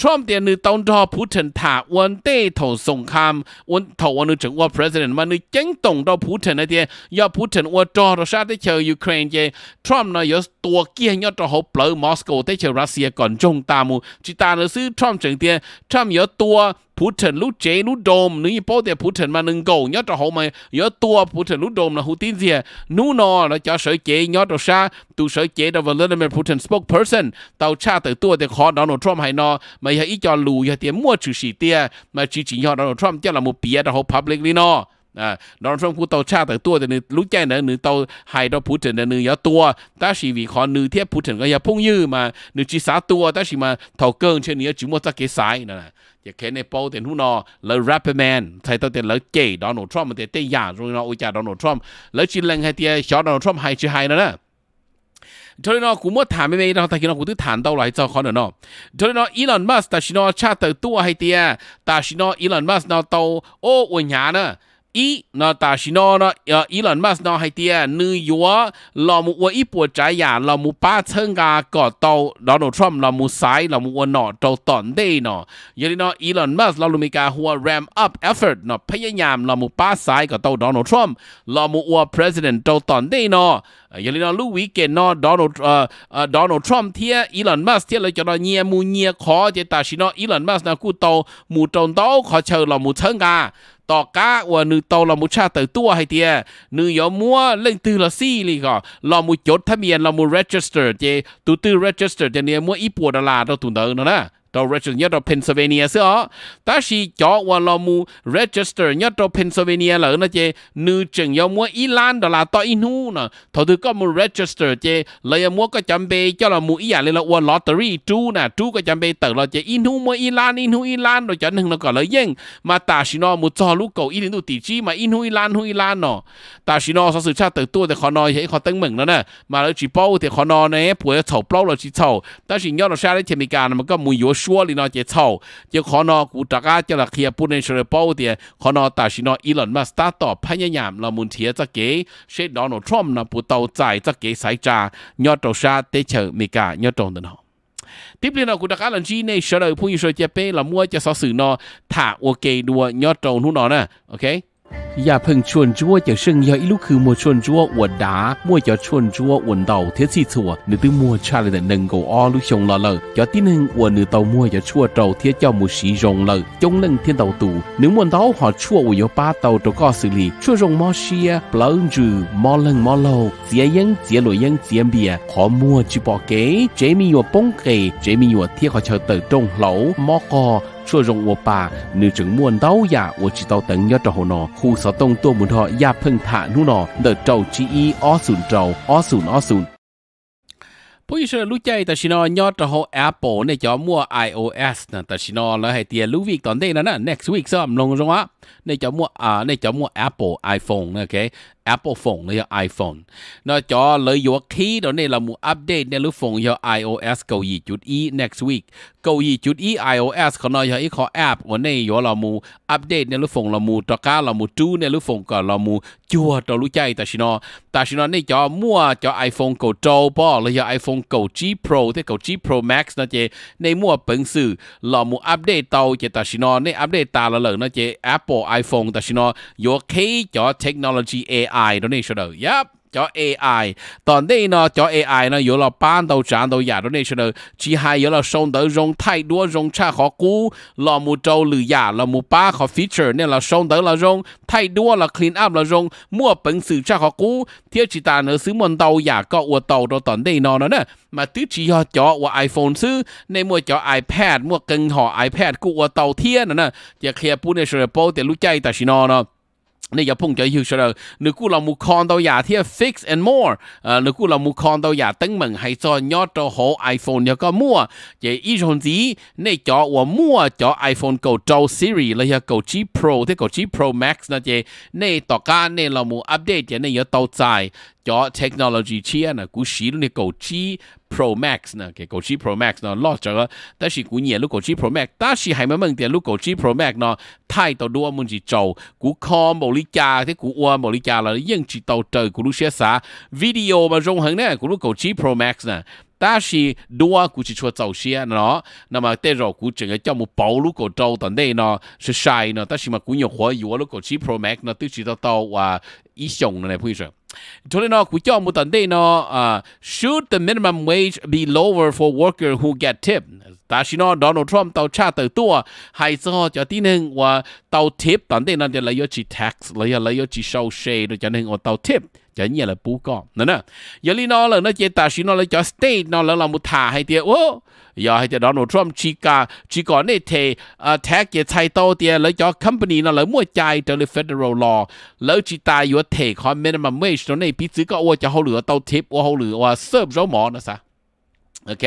ทรัมป์เดียน้ต้องรอผู้ชนถาวันเต้ถงสงครามวันถวันนี้ถึงว่า p r e า i d มันนึเจังตรงรอผู้ชนไอเดียยอผู้ชนว่าจอรัสเซียได้เชียยูเครนเจทรัมป์นายกตัวเกี้ยงยอดรอเขเปลือมอสโกได้เชียรัสเซียก่อนจงตามูจิตาเนื้อซื้อทรัมป์จังเดียทรัมป์ยอตัวผู้เฉินลูกเจลูกโดมนึงยี่โป้เดียผู้เฉินมาหนึ่งโกยอดจะหอมายยอดตัวผู้เฉินลูกโดมนะหูตีนเสียนู่นอแล้วจะเสยเจยอดตัวชาตัวเสยเจดาวเลอร์นั่นเป็นผู้เฉินสปอคเพอร์เซนเตาชาตัวตัวเดียคอดอนอทรัมไฮนอไม่ให้อีจอลูอย่าเตียมั่วชื่อสีเตียมาชี้จียอดอนอทรัมเจ้าละมูเปียดาวพับเล็กลีนออ่าดอนทรัมผู้เตาชาตัวตัวเดียนึรู้แจ้งเนอหนึ่งเตาไฮดอผู้เฉินเดียนึยอดตัวตาชีวีคอนึเทียบผู้เฉินก็อย่าพุ่งยื้อมาหนึ่งจีสาตัวตาชีมาเท่าเกิงเช่นนี้จิมัวจะเกสายนั่นแหละจะเขในโปเต็นหูนอเลยแรปเปอร์แมนไทยตัวเต็นเลยเจดอนโนทรอมมันเต็นเต็นอย่างรู้นออุจาดอนโนทรอมเลยชินแรงไฮเตียชอดอนโนทรอมไฮชื่อไฮนะนะทรนอกูมดถามไม่ไม่เราตะกินอกูตื้อถามเต้าไหลเจ้าคอนเนาะทรนออีลอนมัสตาชินอชาเตอร์ตัวไฮเตียตาชินออีลอนมัสนอเตาโอ้อวยหยาเนาะอีนอตาชินอนอออีหลอนมัสนอไฮเตียนือยัวลอมูอวอีปวดใจอย่างลอมูป้าเชิงกากอดโตดอนัลดทรัมปลอมูซ้ายลอมูอวนอโตตอนเดยนอยันนออีหลอนมัสลอลูมีการหัวแรมอัพเอฟเฟอร์ตนอพยายามลอมูป้าสายกอดโตดอนัลดทรัมปลอมูอวเประธานนต์ตตอนเดยนอ Ờ, giờ nó lúc quý kê Donald ờ, ờ, Donald Trump thia Elon Musk thia lấy cho nó nhẹ mu nhẹ khó chứ ta xin nó Elon Musk nó cú tàu mu trồng tàu khó chờ là mu thân à tỏ cá và nữ tàu là một cha tử tua hay tia nữ yếu mua lên từ là si lì gò là một chốt tham miền là một register chứ tụ từ register thì mua ít đà là đâu tụ đỡ nó đó tàu register nhất tàu Pennsylvania xưa ta chỉ cho qua lo mu register nhất tàu Pennsylvania là nó chơi nữ chừng yêu mua Iran đó là tàu Inu nè thầu thứ có mu register chơi lấy mua có chấm bê cho là mu ý à lấy là qua lottery chú nè chú có chấm bê tờ là chơi Inu mua Iran Inu Iran rồi chẳng hưng nó gọi là yên mà ta chỉ nó mu cho lúc cầu Inu tỷ chi mà Inu Iran Inu Iran nè ta chỉ nó sau sự tra từ tua thì khó nói thế khó tăng mừng nó nè mà nó chỉ bao thì khó nói nè bữa thầu bao là chỉ thầu ta chỉ nhớ là sao đấy thì mình cả mà có mùi yếu 说里呢节操，就可能古大家叫了开不能说的包的，可能但是呢伊朗马斯达到潘爷爷了问题这个，谁让侬 Trump 呢不到在这个赛场，要到啥得求美加要懂的呢？tiếp liên là của đặc lần chi này sở đời phun sơ chế là mua cho sở sử nó thả ok đua nhớ trầu nó nè ok อย่าเพิ่งชวนจัวจะเชิงยาอีลูกคือมัวชวนจัวอวดดามัวจะชวนจัวอวนเตาเทสิสัวนึตื้อมัวชาเลยแต่หนึ่งกูอ้อลูกชงละเลยจะที่หนึ่งอวนนึเตามัวจะชั่วเตาเทียเจ้ามูสีรงเลยจงหนึ่งเทียนเตาตูหนึ่งมวนเตาหอชั่วอวยป้าเตาตัวก็สิลีชั่วรงมอเชียเปล่าจือมอเลิงมอโลเสียยังเสียหลวยยังเสียเบียขอมัวจีบอกเก๋เจมีหัวป้งเก๋เจมีหัวเทียขอเชิญเติร์ดงเหลามอกอ说让我爸你整 muốn đâu ya tôi chỉ tao tận nhớ trâu nó khu sở tông tôi muốn họ ya phân thả nu nó đợt trâu chỉ y ó sùn trâu ó sùn ó sùn bây giờ lúc chơi ta chỉ nó nhớ trâu Apple này cho mua iOS nè ta chỉ nó là hay tiền lúc việc tận đây nè next week xong long rồi á này cho mua à này cho mua Apple iPhone ok Apple phone là iPhone nó cho lấy vô khi đó này là mu update này lúc phone cho iOS cầu gì chút e next week cầu gì chút e iOS เขา nói cho อีกเขา app วันนี้อยู่เรามู update ในลูกฟงเรามูตะการเรามูจูในลูกฟงก็เรามูจัวตัวรู้ใจแต่ชินอแต่ชินอนี่จอมั่วจอ iPhone เก่าโจป้อแล้วจอ iPhone เก่า G Pro ที่เก่า G Pro Max นะเจในมั่วเป็นสื่อเรามูอัปเดตเตาเจแต่ชินอในอัปเดตตาเราเลยนะเจ Apple iPhone แต่ชินออยู่เคจอเทคโนโลยี AI AI donation 度，yep。cho AI，但呢呢 cho AI 呢有了半到站到亞到呢處呢，只係有了送到用太多用差學估，落冇做了亞，落冇把學 feature 呢啦送到啦用太多啦 clean up 啦用，冇本事差學估，啲只但係小問到亞個我到到但呢呢呢，咪啲只要咗我 iPhone ซื้อ，你冇咗 iPad 冇更好 iPad 估我到天呢呢，亦係本呢處呢，包啲路仔但是呢呢。你有碰着要出嚟，你估落冇看到廿天 fix and more，誒你估落冇看到廿登門係再約到好 iPhone 有個 mua，也依種子你咗我 mua 咗 iPhone 九周 Siri 你有九 G Pro 啲九 G Pro Max 呢嘢，你大家你落冇 update 嘅你要到在。cho technology chia là cú xí luôn cầu chi Pro Max nè cái cầu chi Pro Max nó lót cho ta chỉ cú nhẹ lúc cầu chi Pro Max ta chỉ hay mấy mình tiền lúc cầu chi Pro Max nó thay tàu đua mình chỉ trầu cú con bộ lý cha thế cú ua bộ lý cha là dân chỉ tàu trời cú lúc xe xả video mà rung hơn nè cú lúc cầu chi Pro Max nè ta chỉ đua cụ chỉ cho tàu xe nó nà mà tê rồi cụ chỉ cho một bầu lúc cổ trâu tận đây nó sẽ sai nó ta chỉ mà cụ nhiều khóa yếu lúc cổ chỉ pro max nó tức chỉ tao tàu và ý xong này phải không? cho nên nó cụ cho một tận đây nó à, should the minimum wage be lower for worker who get tip ta chỉ nó Donald Trump tàu cha tàu tua hay cho cho tí nên và tàu tip tận đây nó là lấy chỉ tax lấy do chỉ xe rồi cho nên tàu tip cho dạ, nhà là bú con nữa nè giờ li nó là nó chế ta xin nó là cho state nó là làm một thả hay tiệt ô giờ hay tiệt đó Trump chỉ cả chỉ có nên thế à thế cái cho company nó là mua chạy trở federal law lỡ chỉ ta yếu thế khó minimum wage nó này bị chỉ có ô cho hậu lửa tàu tiếp ô hậu lửa ô serve rau mỏ nữa ok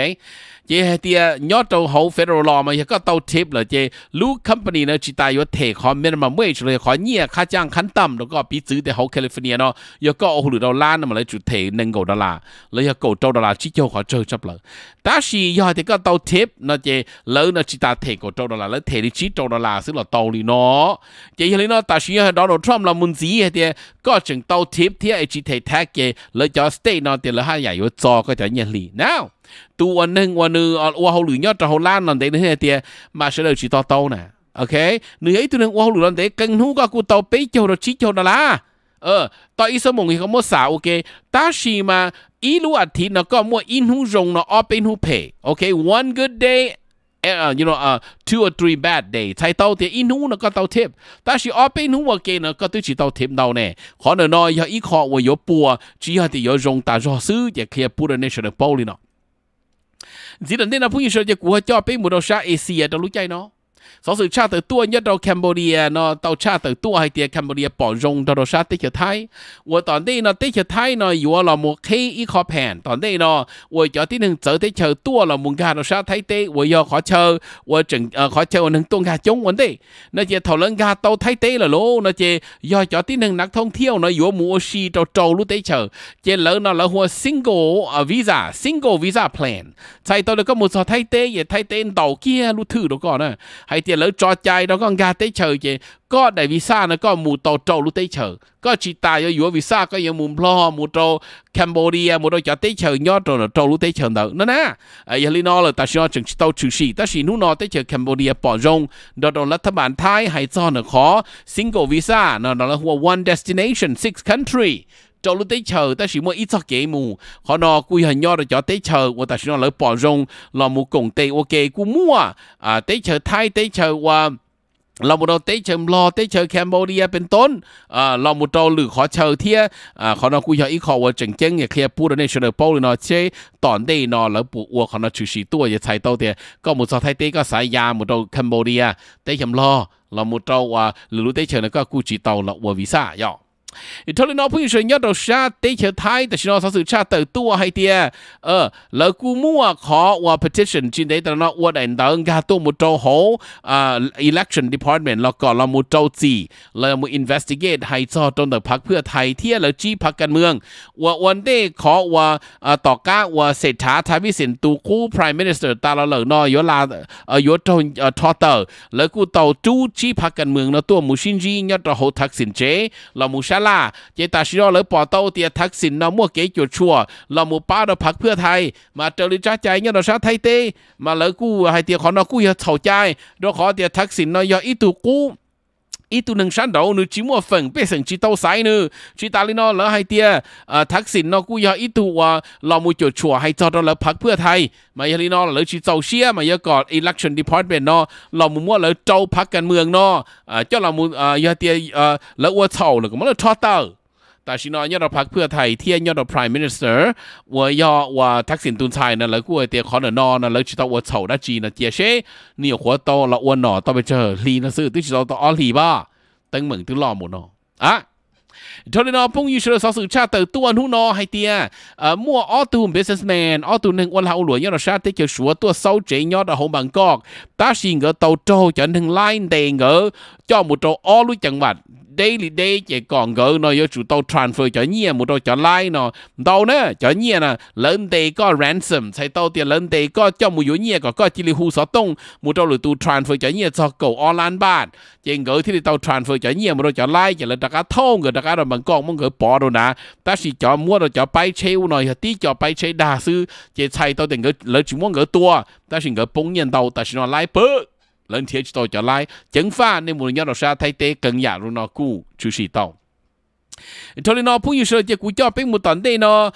chỉ hay thì nhớ tàu hậu federal law mà có tàu tip là chỉ lu company nó chỉ tại có thể khó minimum wage rồi khó nhẹ khá chăng khán tầm rồi có bị giữ tại hậu California nó giờ có ô hụt đào lan mà lấy chủ thể nâng cầu đào là lấy cầu trâu đào là chỉ cho khó chơi chấp lợi ta chỉ giờ thì có tàu tip nó chỉ lỡ nó chỉ tại thể cầu trâu đào là lấy thể đi chỉ trâu đào là tức là tàu đi nó chỉ như nó ta chỉ Donald Trump là muốn gì hay thì có chừng tàu tip thì chỉ thể thác cái lấy cho state nó thì là hai giải yếu cho có thể nhận lý now tu an nâng an nư wa à, hầu lửa nhớ trò hầu lan làm thế này mà sẽ được chỉ to to nè ok nữ ấy tu nâng wa hầu lửa làm thế cần hú các cụ tàu bế cho nó chỉ cho nó là ờ tao ý số mong thì không mua xả ok ta à thì nó có mua in hú rồng nó ở ok one good day uh, you know uh, two or three bad day ใช้เตาเตียอินูนะก็เตาเทปแต่สิออไปนูว่าเกนะก็ตื้อสิเตาเทปเตาเนี่ยขอหน่อยอย่าอีขอว่าอย่าปัวจีฮะที่อย่ารงตาจอซื้ออย่าเคลียร์ปูดในเชิงเป้าเลยเนาะ chỉ định là nào phú sợ sơ cho của cho bé mùa đầu sa Asia trong lũ chay nó sau sự cha tới tua nhất đầu Cambodia nó tàu cha tới tua hay tiệt Cambodia bỏ rong đâu đâu sát tích thái và tòn đây nó tích thái nó yếu là một khi ít khó phèn tòn đây nó và cho tí hưng trở tới chờ tua là muốn gà đâu sát Thái tê và do khó chờ và chừng ờ, khó chờ hưng tuôn gà chống vấn đề nó chỉ thầu lớn gà tàu Thái tê là lỗ nó chỉ do cho tí hưng nắng thông thiêu nó yếu mua xì trâu trâu lúc tới chờ chỉ lỡ nó là hoa single ờ, visa single visa plan Tại tàu được có một số Thái tê vậy Thái tê tàu kia lúc thử đó còn à hay tiền lỡ cho chai đó con gà tới chờ chị có đại vì sao nó có mù tàu trâu lúc tới chờ có chị ta yo yo vì sao có yo mù lo mù trâu Cambodia mù đôi cho tới chờ nhớ trâu nó trâu lúc tới chờ đó nó nè ấy giờ nó là ta sẽ nói chừng tàu trừ sĩ ta sẽ nu nó tới chờ Cambodia bỏ rong đó đó là tháp bản thái hay cho nó khó single visa nó đó là one destination six country cho lúc tới chờ ta chỉ mua ít sọt kế mù họ nó quy hình nhau rồi cho tới chờ và ta chỉ nó lỡ bỏ rong là một cổng tê ok cú mua à. à tới chờ thay tới chờ và là một đầu tế chờ lo tế chờ Cambodia bên tốn à là một đầu lử khó chờ thia à khó nó cũng giờ ít khó và chỉnh chân nhà kia pura national poll nó chế tòn đây nó là bộ ua khó nó chữ sĩ tua và thầy tao thì có một số thay tế có sai ya một đầu Cambodia tế chờ lo là một đầu à lử tế chờ nó có cú chỉ tàu là visa rồi ยทุเรียนน้องผู้หญิงชนยอดเราชาติเชื้อไทยแต่ชนอสัสืุชาติตัวให้เตี้ยเออแล้วกูมั่วขอว่า petition จีนได้แต่นอวดเองต่างกานตัวมุดโจโฮอ่า election department แล้วก็เรามุดโจสี่เรามุด investigate ให้ซอจนแต่พักเพื่อไทยเที่ยแล้วจีพักการเมืองว่าวันเด้ขอว่าอ่าต่อก้าว่าเศรษฐาทวิสินตูคู่ prime minister ตาเราเหล่านอยอลาเอายุทจนเออทอเตอร์แล้วกูเต่าจู้จีพักการเมืองนะตัวมุชินจียอดเราทักสินเจเรามุชัลล่าเจตาชิโร่หรือปอโตเตียทักษิณนอมัวเกจุดชัวเราหมู่ป้าเราพักเพื่อไทย มาเจริญจ้าใจเงี้ยเราชาไทยเต้มาเลยกู้ให้เตียขอนอกู้อยาเฉาใจเราขอเตียทักษิณนอยออีตุกู้อีตุนึงชั้นดาวนึจิมัวฝงเปสังจิตาวไซนึจิตาลินอเลอให้เตียเอ่อทักษิณนอกูยาอีตุว่าเรามูจุดชัวให้จอดเลอพักเพื่อไทยมายาลินอเลอจิเจ้าเชียมายากอดอิเล็กชันดีพอร์ตเมนนอเรามูมัวเลอเจ้าพักการเมืองนอเอ่อเจ้าเรามูเอ่อยาเตียเอ่อเลอวัวเท่าเลอก็มันเลอทอเตอร์但是呢，要到พรรคเพื่อไทยเที่ย要到 Prime Minister 我要我ทักษิณตุนชัยนะแล้วกูเตียขอหนอนนะแล้วชิตา我丑那จีนะเจเช่นี่หัวโตละอ้วนหนอต้องไปเจอลีนะซื้อที่ชิตาต่ออลีบ้าตั้งเหมืองตึ้งหล่อหมดเนาะอ่ะทอนนอพุ่งยูชลสอสื่อชาติตัวนหูนอไฮเตียเอ่อมั่วออตูมบิสเนสแมนออตูหนึ่งวันลาอุหลวยยอดชาติเกี่ยวชัวตัวเศร้าเจยอดหงบางกอกตาชิงเกอเตาโจจนถึงไล่เดงเกอจ้อมุโตออลุจังหวัด day li day chỉ còn gỡ nó yêu chủ tàu transfer cho nhia một đôi cho lại nó tàu nữa cho nhia là lớn đây có ransom sai tàu tiền lớn đây có cho một yếu nhia có có chỉ lưu hu sáu tông một đôi lửa tu transfer cho nhia cho cầu online bàn chỉ gỡ thì tàu transfer cho nhia một đôi cho lại chỉ là đặc cá thôn người đặc cá rồi bằng con muốn gỡ bỏ đồ nà ta chỉ cho mua rồi cho bay treo nói tí cho bay treo đa sư chỉ sai tàu tiền gỡ lấy chỉ muốn gỡ tua ta chỉ gỡ bông nhân tàu ta chỉ nói lại bớt lần thiết tôi trở lại chẳng pha nên muốn nhau ra thay thế cần nhà luôn nó cũ chú sĩ tàu cho nên nó phun nhiều sự chỉ cú cho biết một tuần đây nó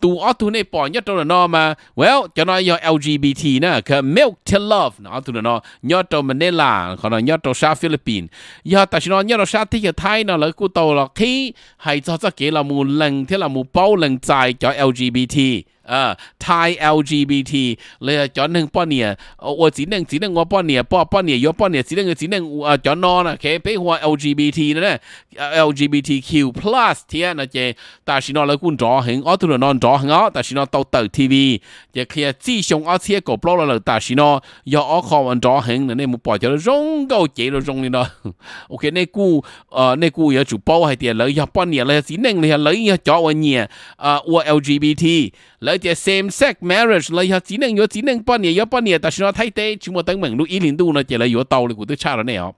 tu ở tu này bỏ nhất trong nó mà well cho nó do LGBT nè cái milk to love nó tu nó nhất trong mình đây là còn là nhất trong sa Philippines ta tại sao nhất trong sa thế giới Thái nó lấy cú tàu là khi hay cho cho kể là một lần thế là một bao lần dài cho LGBT 啊，Thai LGBT，你啊做能半年，我只能只能我半年，半半年要半年，只能只能啊做孬啦，佢俾我 LGBT 咧，LGBTQ plus 天啊只，但是呢你管咗行，我都能能咗行啊，但是呢到到 TV，亦佢啊自上我切個 blog 啦，但是呢要我看完咗行，你冇擺咗中高幾多中呢咯，OK 呢股啊呢股要做包係啲，你要半年咧只能你係你要做一年啊我 LGBT。lợi thì same sex marriage lợi họ chỉ nên yếu chỉ nên bao nhiêu yếu bao nhiêu, ta xin nó thay thế chúng mà tăng mình lúc ý linh đu nó chơi là yếu tàu là của tôi cha rồi này họ,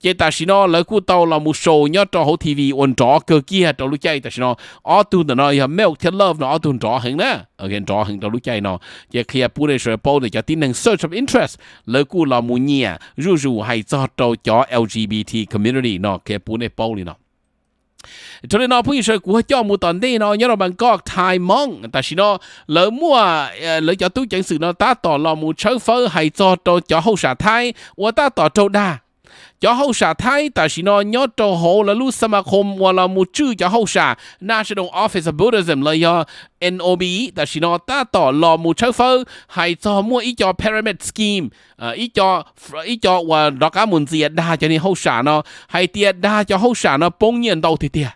chơi ta xin nó lợi của tàu là một show nhớ cho hậu TV on trọ cơ kia trò lúc chơi ta xin nó ở tu nó nói họ milk thiên love nó ở tu trò hứng nè, ở gần trò hứng trò lúc chơi nó, chơi khi bù để sửa bù để cho tính năng search of interest lợi của là một nhia rủ rủ hay cho trò cho LGBT community nó khi bù để bù đi nó cho nên nó bây giờ của cho một tuần đi nó nhớ nó bằng có thai mong ta chỉ nó lỡ mua ờ, lỡ cho tôi chẳng sự nó ta tỏ lò một chơi phơ hay cho cho cho hậu xả thai và ta tỏ trâu đà cho hậu xả thái ta chỉ nói nhớ cho hồ là lúc mà không hoặc là một chữ cho hậu xả National Office of Buddhism là do NOB ta chỉ nói ta tỏ lò mù chơi phơ hay cho mua ý cho pyramid scheme ờ, ý cho ý cho và ờ, đó cả muốn gì đa cho nên hậu xả nó hay tiền đa cho hậu xả nó bông nhiên đầu thì tiền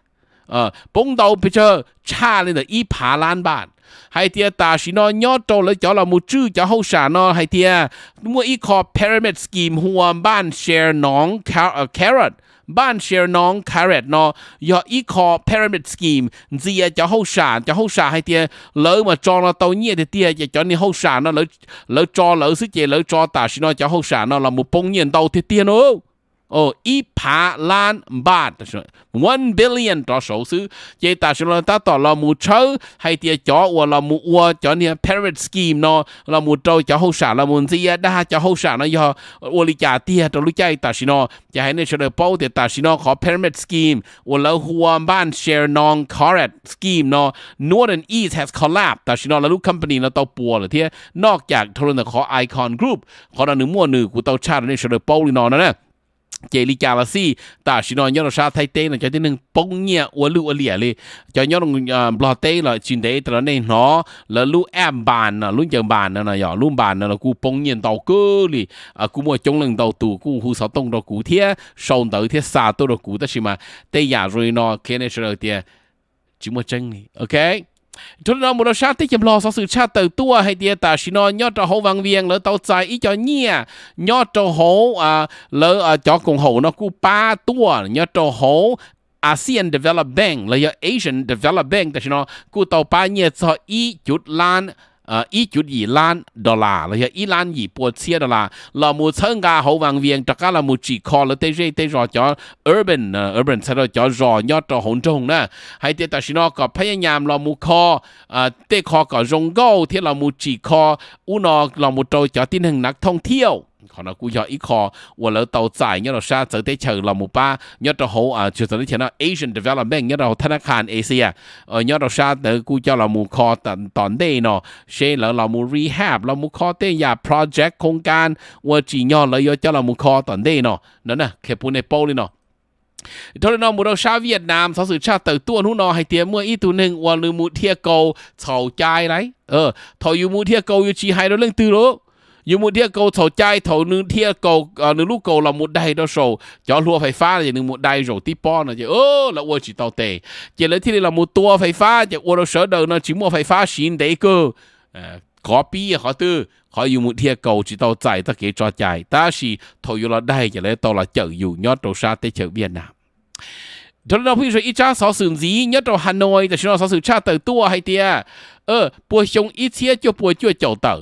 ờ bông đầu bây giờ cha lên là ý phá lan bản hay tia ta chỉ nó nhớ trâu lấy cho là một chữ cho hậu sản nó hay tia mua ít khó pyramid scheme hùa ban share nón ờ, carrot ban share nong carrot nó do ít khó pyramid scheme gì à cho hậu sản cho hậu sản hay tia lỡ mà cho nó tàu nhiệt thì tia cho cho nên hậu sản nó lỡ lỡ cho lỡ sức chế lỡ cho ta chỉ nó cho hậu sản nó là một bông nhiên tàu thì tia nó โอ้ยีพาล้านบาทต่อ one billion ต่อสูซื้อเจตาชนเราต่อเราหมู่เชื่อให้เตียจ่ออวเราหมู่อวจ่อเนี่ยเ a อร์ t s ตสก m มเนาะเราหมู่โจจอหุ่นสาเราหมูซียได้จ่อหุ่นสาเนาะย่ออวลิจ่าเตียตัวลูกใจตาชินอจะให้ในชยเป้าเตียตาชินอขอเ a อร์ t s ตสก m มอวเราหัวบ้าน s h a ร์นองคอร์ e c t สก h มเนาะ n o r t h e r อีส s t has collapsed ตาชินอเราลูก company เราต่อปัวเลยเทียนอกจากทุนเราขอไอคอนกรุ๊ปขอเราหนึ่งมั่วหนึ่งกูต่อชาติในชนเป้าลีนอนนเนี่ chế lý ta chỉ nói nhớ là sao thay tên là cho đến nâng bông nhẹ uốn lụa lìa li cho nhớ à, là lo tê là chuyện đấy từ nên nó là lũ em bàn là lũ chồng bàn à, là nhỏ lũ bàn à, là cú bông nhẹ tàu cơ li cú mua chống lần tàu tù cú hú sáu tông đó cú thế sông tới thế xa tôi đó cú ta chỉ tây giả rồi nó cái này sẽ là chỉ một chân này ok chúng nó muốn sát tiếp chấm lo sau sự cha từ tua hay tia ta chỉ nó nhớ cho hậu vàng viền lỡ tàu dài ít cho nhia nhớ cho hậu à lỡ à cho cùng hậu nó cú ba tua nhớ cho hậu ASEAN Development Bank là Asian Development Bank, tại nó cú tàu ba nhia cho ít chút lan 呃一九二兰ดอลลาร์เลยอีล้านยี่ปัวเชียดอลลาร์เรามูเชิงกาเขาวังเวียงตะกาเรามูจีคอแล้วเตเจเตรอจอ urban urban ใช่เราจอรอยอดจอหงจงนะให้เตตัชินอก็พยายามเรามูคอเตคอก็รงโก้ที่เรามูจีคออุนอเรามูโตจอที่หนึ่งนักท่องเที่ยว可能估要一靠我了到在，你了啥走得球了木巴，你到好啊，就走得前了 Asian Development，你到ธนาคารเอเชีย呃，你到啥的估叫了木靠等等内呢，谁了了木 rehab 了木靠的呀 project โครงการ我只要了要叫了木靠等内呢，那呢，可不那包里呢。ทรนอมูเราชาเวียดนามสาวสื่อชาติเติร์ตัวนู่นนอให้เตียเมื่ออีตัวหนึ่งวันลืมมูเทียเกาเฉาใจไรเออทอยู่มูเทียเกาอยู่ชีไฮเราเรื่องตือรู้ dù một thiệt cầu thầu chai thầu nương thiệt cầu à, nương lúc cầu là một đầy đó sầu cho lúa phải phá là nương một đầy rồi tí po là chỉ ơ là ua chỉ tàu tệ chỉ lấy thì là một tua phải phá chỉ ua đâu sợ đầu nó chỉ mua phải phá xin đấy cơ có bi họ tư họ dùng một thiệt cầu chỉ tàu chạy ta kể cho chạy ta chỉ thầu dù là đầy chỉ lấy tàu là chở dù nhót đầu xa tới chở việt nam đó là phía rồi ít cha sáu sừng gì nhất đầu hà nội là chúng sáu sừng cha tờ tua hay tia ờ bùa chống ít chia cho bùa chưa chậu tờ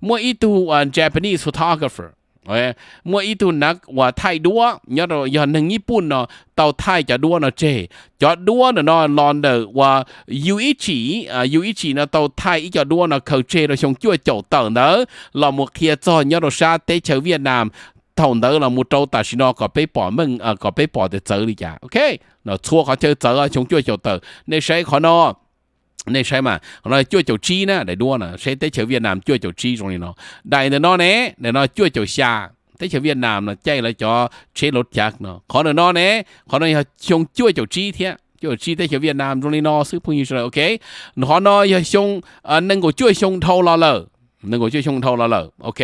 mua ít tu Japanese photographer 哎，我一度那我太多，要到要能一半呢，到太就多呢这，就多呢呢，让的我有一起啊，有一起呢到太一就多呢，口这了像做走等呢，让我开做要到啥得去越南，同呢让我走，但是呢个被保命啊，个被保的走里家，OK，那错个就走啊，像做走等，那谁可能？nên sai mà nói chua chầu chi nè để đua nè sẽ tới chợ Việt Nam chua chầu chi rồi nó đại là nó nè để nó chua chầu xa tới chợ Việt Nam là chạy lại cho chế lột chạc nó khó nữa nó nè khó nữa chồng chua chầu chi thế chua chi tới chợ Việt Nam rồi nó sư phun như rồi ok nó nó chồng à, nâng cổ chua chồng thâu lo lờ nâng cổ chua chồng thâu lo lờ ok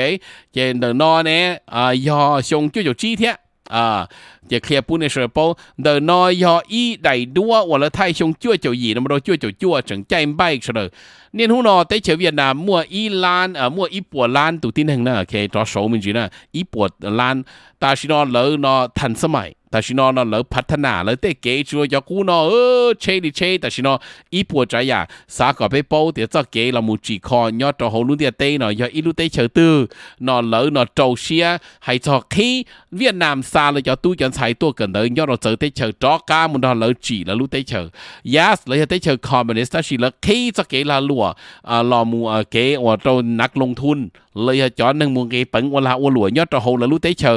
trên nó nè à, do chồng chua chầu chi thế 啊，也可以不能说包，那那要一代多，我了太凶做就一，那么多做就做成再卖去了。年后呢，在这边呢，莫一兰啊，莫一波兰都定很呢，可以找手名句呢，一波兰，但是呢，楼呢，谈什么？但是呢，那老帕特纳老得给住要姑呢，呃，吹哩吹，但是呢，一波这样，啥个被包的这给了木几看，要到后路的对呢，要一路对桥的，那老那朝鲜还做去越南啥了，要都人才多跟的，要到走对桥，找家木那老几了路对桥，yes，老要对桥 communist，但是了去这给了路啊，老木啊给我到นักลงทุนเลยจะจอดหนึ่งมุงเกปังเวลาอวหลวยยอดจะโหแล้วรู้ได้เชอ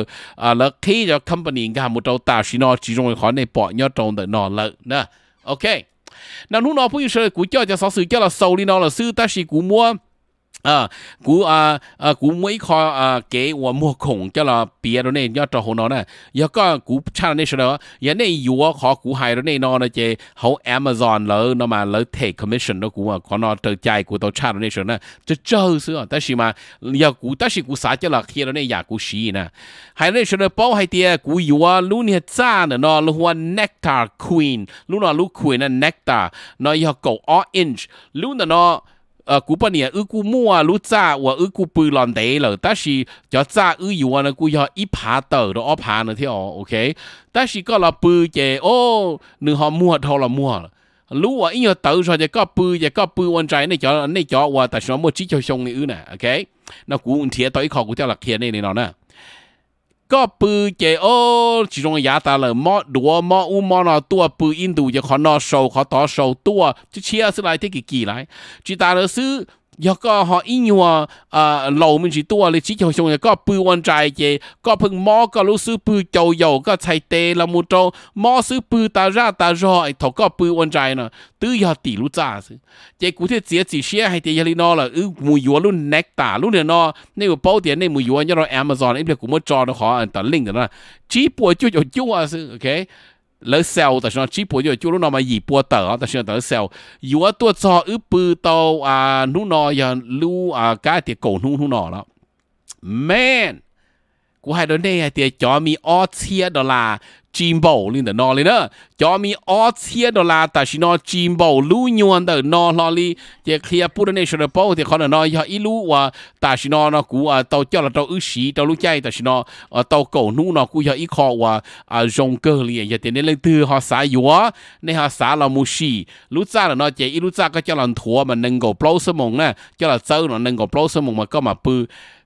แล้วขี้จะคัมปานีกันมุดเรา ta chỉ nó chỉ rồi họ này bỏ nhau trong đời nó lợi nè ok nào lúc nó cũng như là cho cho sáu sự cho là sầu đi nó là sư ta chỉ cú mua à cú à à cú mấy kho à kế và mua khủng cho là bia đó này do trò hồ nó nè do có cú cha này sao đó giờ này vừa khó cú hai đó này nó nè chế Amazon lỡ nó mà lỡ take commission đó cú mà có nó trở chạy của tàu cha đó này sao nè cho chơi xưa ta chỉ mà giờ cú ta chỉ cú xả cho là khi đó này giả dạ cú xí nè hai này sao đó bao hai tia cú vừa lúc này cha nè nó lúc hoa nectar queen lúc nào queen là nectar nó giờ cầu orange lúc nào nó 呃，古巴年二古木啊，如炸我二古不乱得了，但是叫炸二有啊，那古要一爬到都二爬那条，OK。但是个了不嘅哦，你好木头了木了。如果因要到说就个不也个不问在那叫那叫我，但是我只叫兄弟呢，OK。那古问题到一考古掉了，天那里了呢。ก็ปืเจโอจิรงยาตาเลยมอดัวมออูมอนอตัวปือินดูจะขอนอโชขอต่อโชตัวจะเชียร์สไลที่กี่กี่ไรจิตาเลยซื้อ有個學醫院啊，啊路面住多啊，你只要上個背完債嘅，個碰摸個老師背就有個齊地啦，冇做摸師背打 ra 打 ra，頭個背完債呢，都要地路渣先。即古啲自己寫係啲嘢你攞啦，佢冇有啊，攞 neck 打，攞嚟攞，你個寶典你冇有啊，一攞 Amazon，你啲古冇做得好，但拎嘅啦，只不過就有做啊先，OK。ลยเซลแต่ฉันชีปัวอยู่จู่ลูกน้องมาหยีปัวเต๋อแต่ฉันเต๋อเซลอยู่ตัวซออื้ปือโตอ่านุ่นนอยันลู่อ่าก้าเตี๋ยโกนุ่นหนุ่นนอแล้วแมนกูให้ดนได้เตียจอมีออเทียดอลลาจิมโบลินเดนอเลยเนอะจอมีออเทียดอลลาแต่ชินอจิมโบลู่ยวนเดนอลอลีเจเคลียปูดในชนโปเจคอนนอยอีลู่ว่าแต่ชินอนกูอ่ะเตาเจ้าละเตาอื้อฉีเตาลู่ใจแต่ชินอเตาเก่านู่นอกูยออีคอว่าอ่ะจงเกลียอย่าเตียนเรื่องตือภาษาอยู่ในภาษาเรามูชีลู่จ้าละนอเจอีลู่จ้าก็เจ้าละถัวมันนึงก็ปล้สมองนะเจ้าละเจ้าหนอนึงก็ปล้สมองมันก็มาปื้อ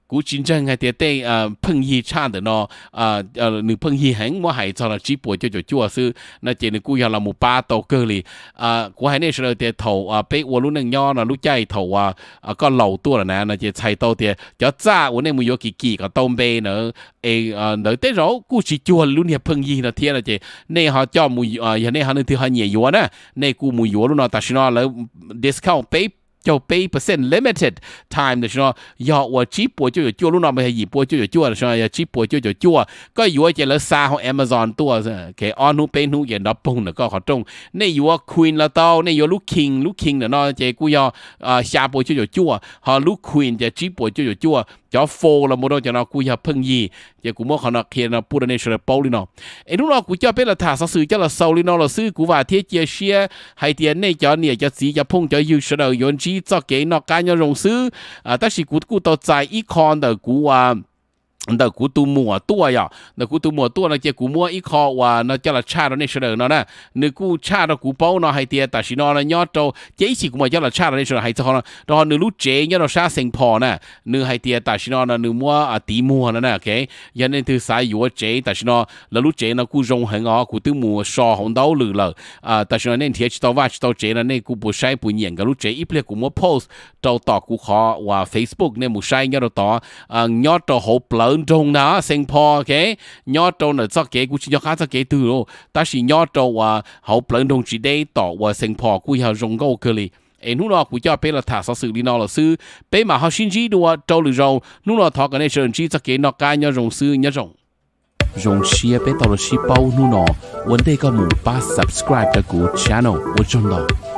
古战争嘅啲啲誒碰意差的咯，誒誒你碰意很我係做了直播就就做事，那今年古要啦冇巴到佢哩，誒古喺呢時候啲頭啊，俾我路能腰啦，路仔頭啊，啊個老多了呢，那就菜到啲，就炸我呢冇有幾幾個東北呢，誒誒那啲肉古是做路呢碰意啦，天啦就呢下叫冇啊，人呢下呢條下嘢要呢，呢古冇要路呢，但是呢，你 discount 俾。叫 Bay Percent Limited Time 的时候，要我直播就有做，路那么一播就有做的时候，要直播就有做。ก็อยู่เจริญซาของ Amazon ตัวเขออนหูเป็นหูเย็นดับปุ่งเนาะก็ขอตรงนี่อยู่ว่า Queen ละเต้านี่อยู่ลูก King ลูก King เนาะเจ้กูยอเอ่อ下播就有做，好ลูก Queen จะ直播就有做。cho phô là một đâu cho nó cú hợp phân gì giờ cú mua họ nó kia nó pu nên sửa bao đi nó ấy lúc nó cú cho biết là thả sao sự cho là sâu đi nó là sư cú và thiết chia chia hay tiền này cho nè cho gì cho phong cho yêu sửa đầu yến chi cho cái nó cá nhau rồng sư à tất sĩ cú cú tao chạy ít con đời cú à 那古都莫多呀，那古都莫多那些古莫一靠哇，那叫了差了那时候呢呢，那古差了古包呢还跌，但是呢那要到这一期古莫叫了差了那时候还是好呢，然后你路这要到啥生泡呢，你还跌，但是呢那你莫啊低莫了呢，OK，人家都啥有这，但是呢那路这呢古容很啊，古都莫少红到路了啊，但是呢那天知道哇知道这了，那古不晒不严个路这一不来古莫 post，trâu tỏ cụ khó và Facebook nên mù sai nhau tỏ à, nhau trâu hậu lớn trong đó sinh po kế nhau trâu là sao kế cụ chỉ nhau khác sao kế từ rồi ta chỉ nhau trâu và hậu lớn trong chỉ đây tỏ và sinh po cụ hiểu rộng gấu cơ li em lúc cho bé là thả sao xử lý là sư bé mà họ xin chỉ đùa trâu lì rồng lúc đó thọ cái này sơn chỉ sao kế nó cai nhau rồng sư nhau rồng rồng chia bé tao là chi bao nu nọ vấn đề có mù subscribe cái cụ channel của chúng đó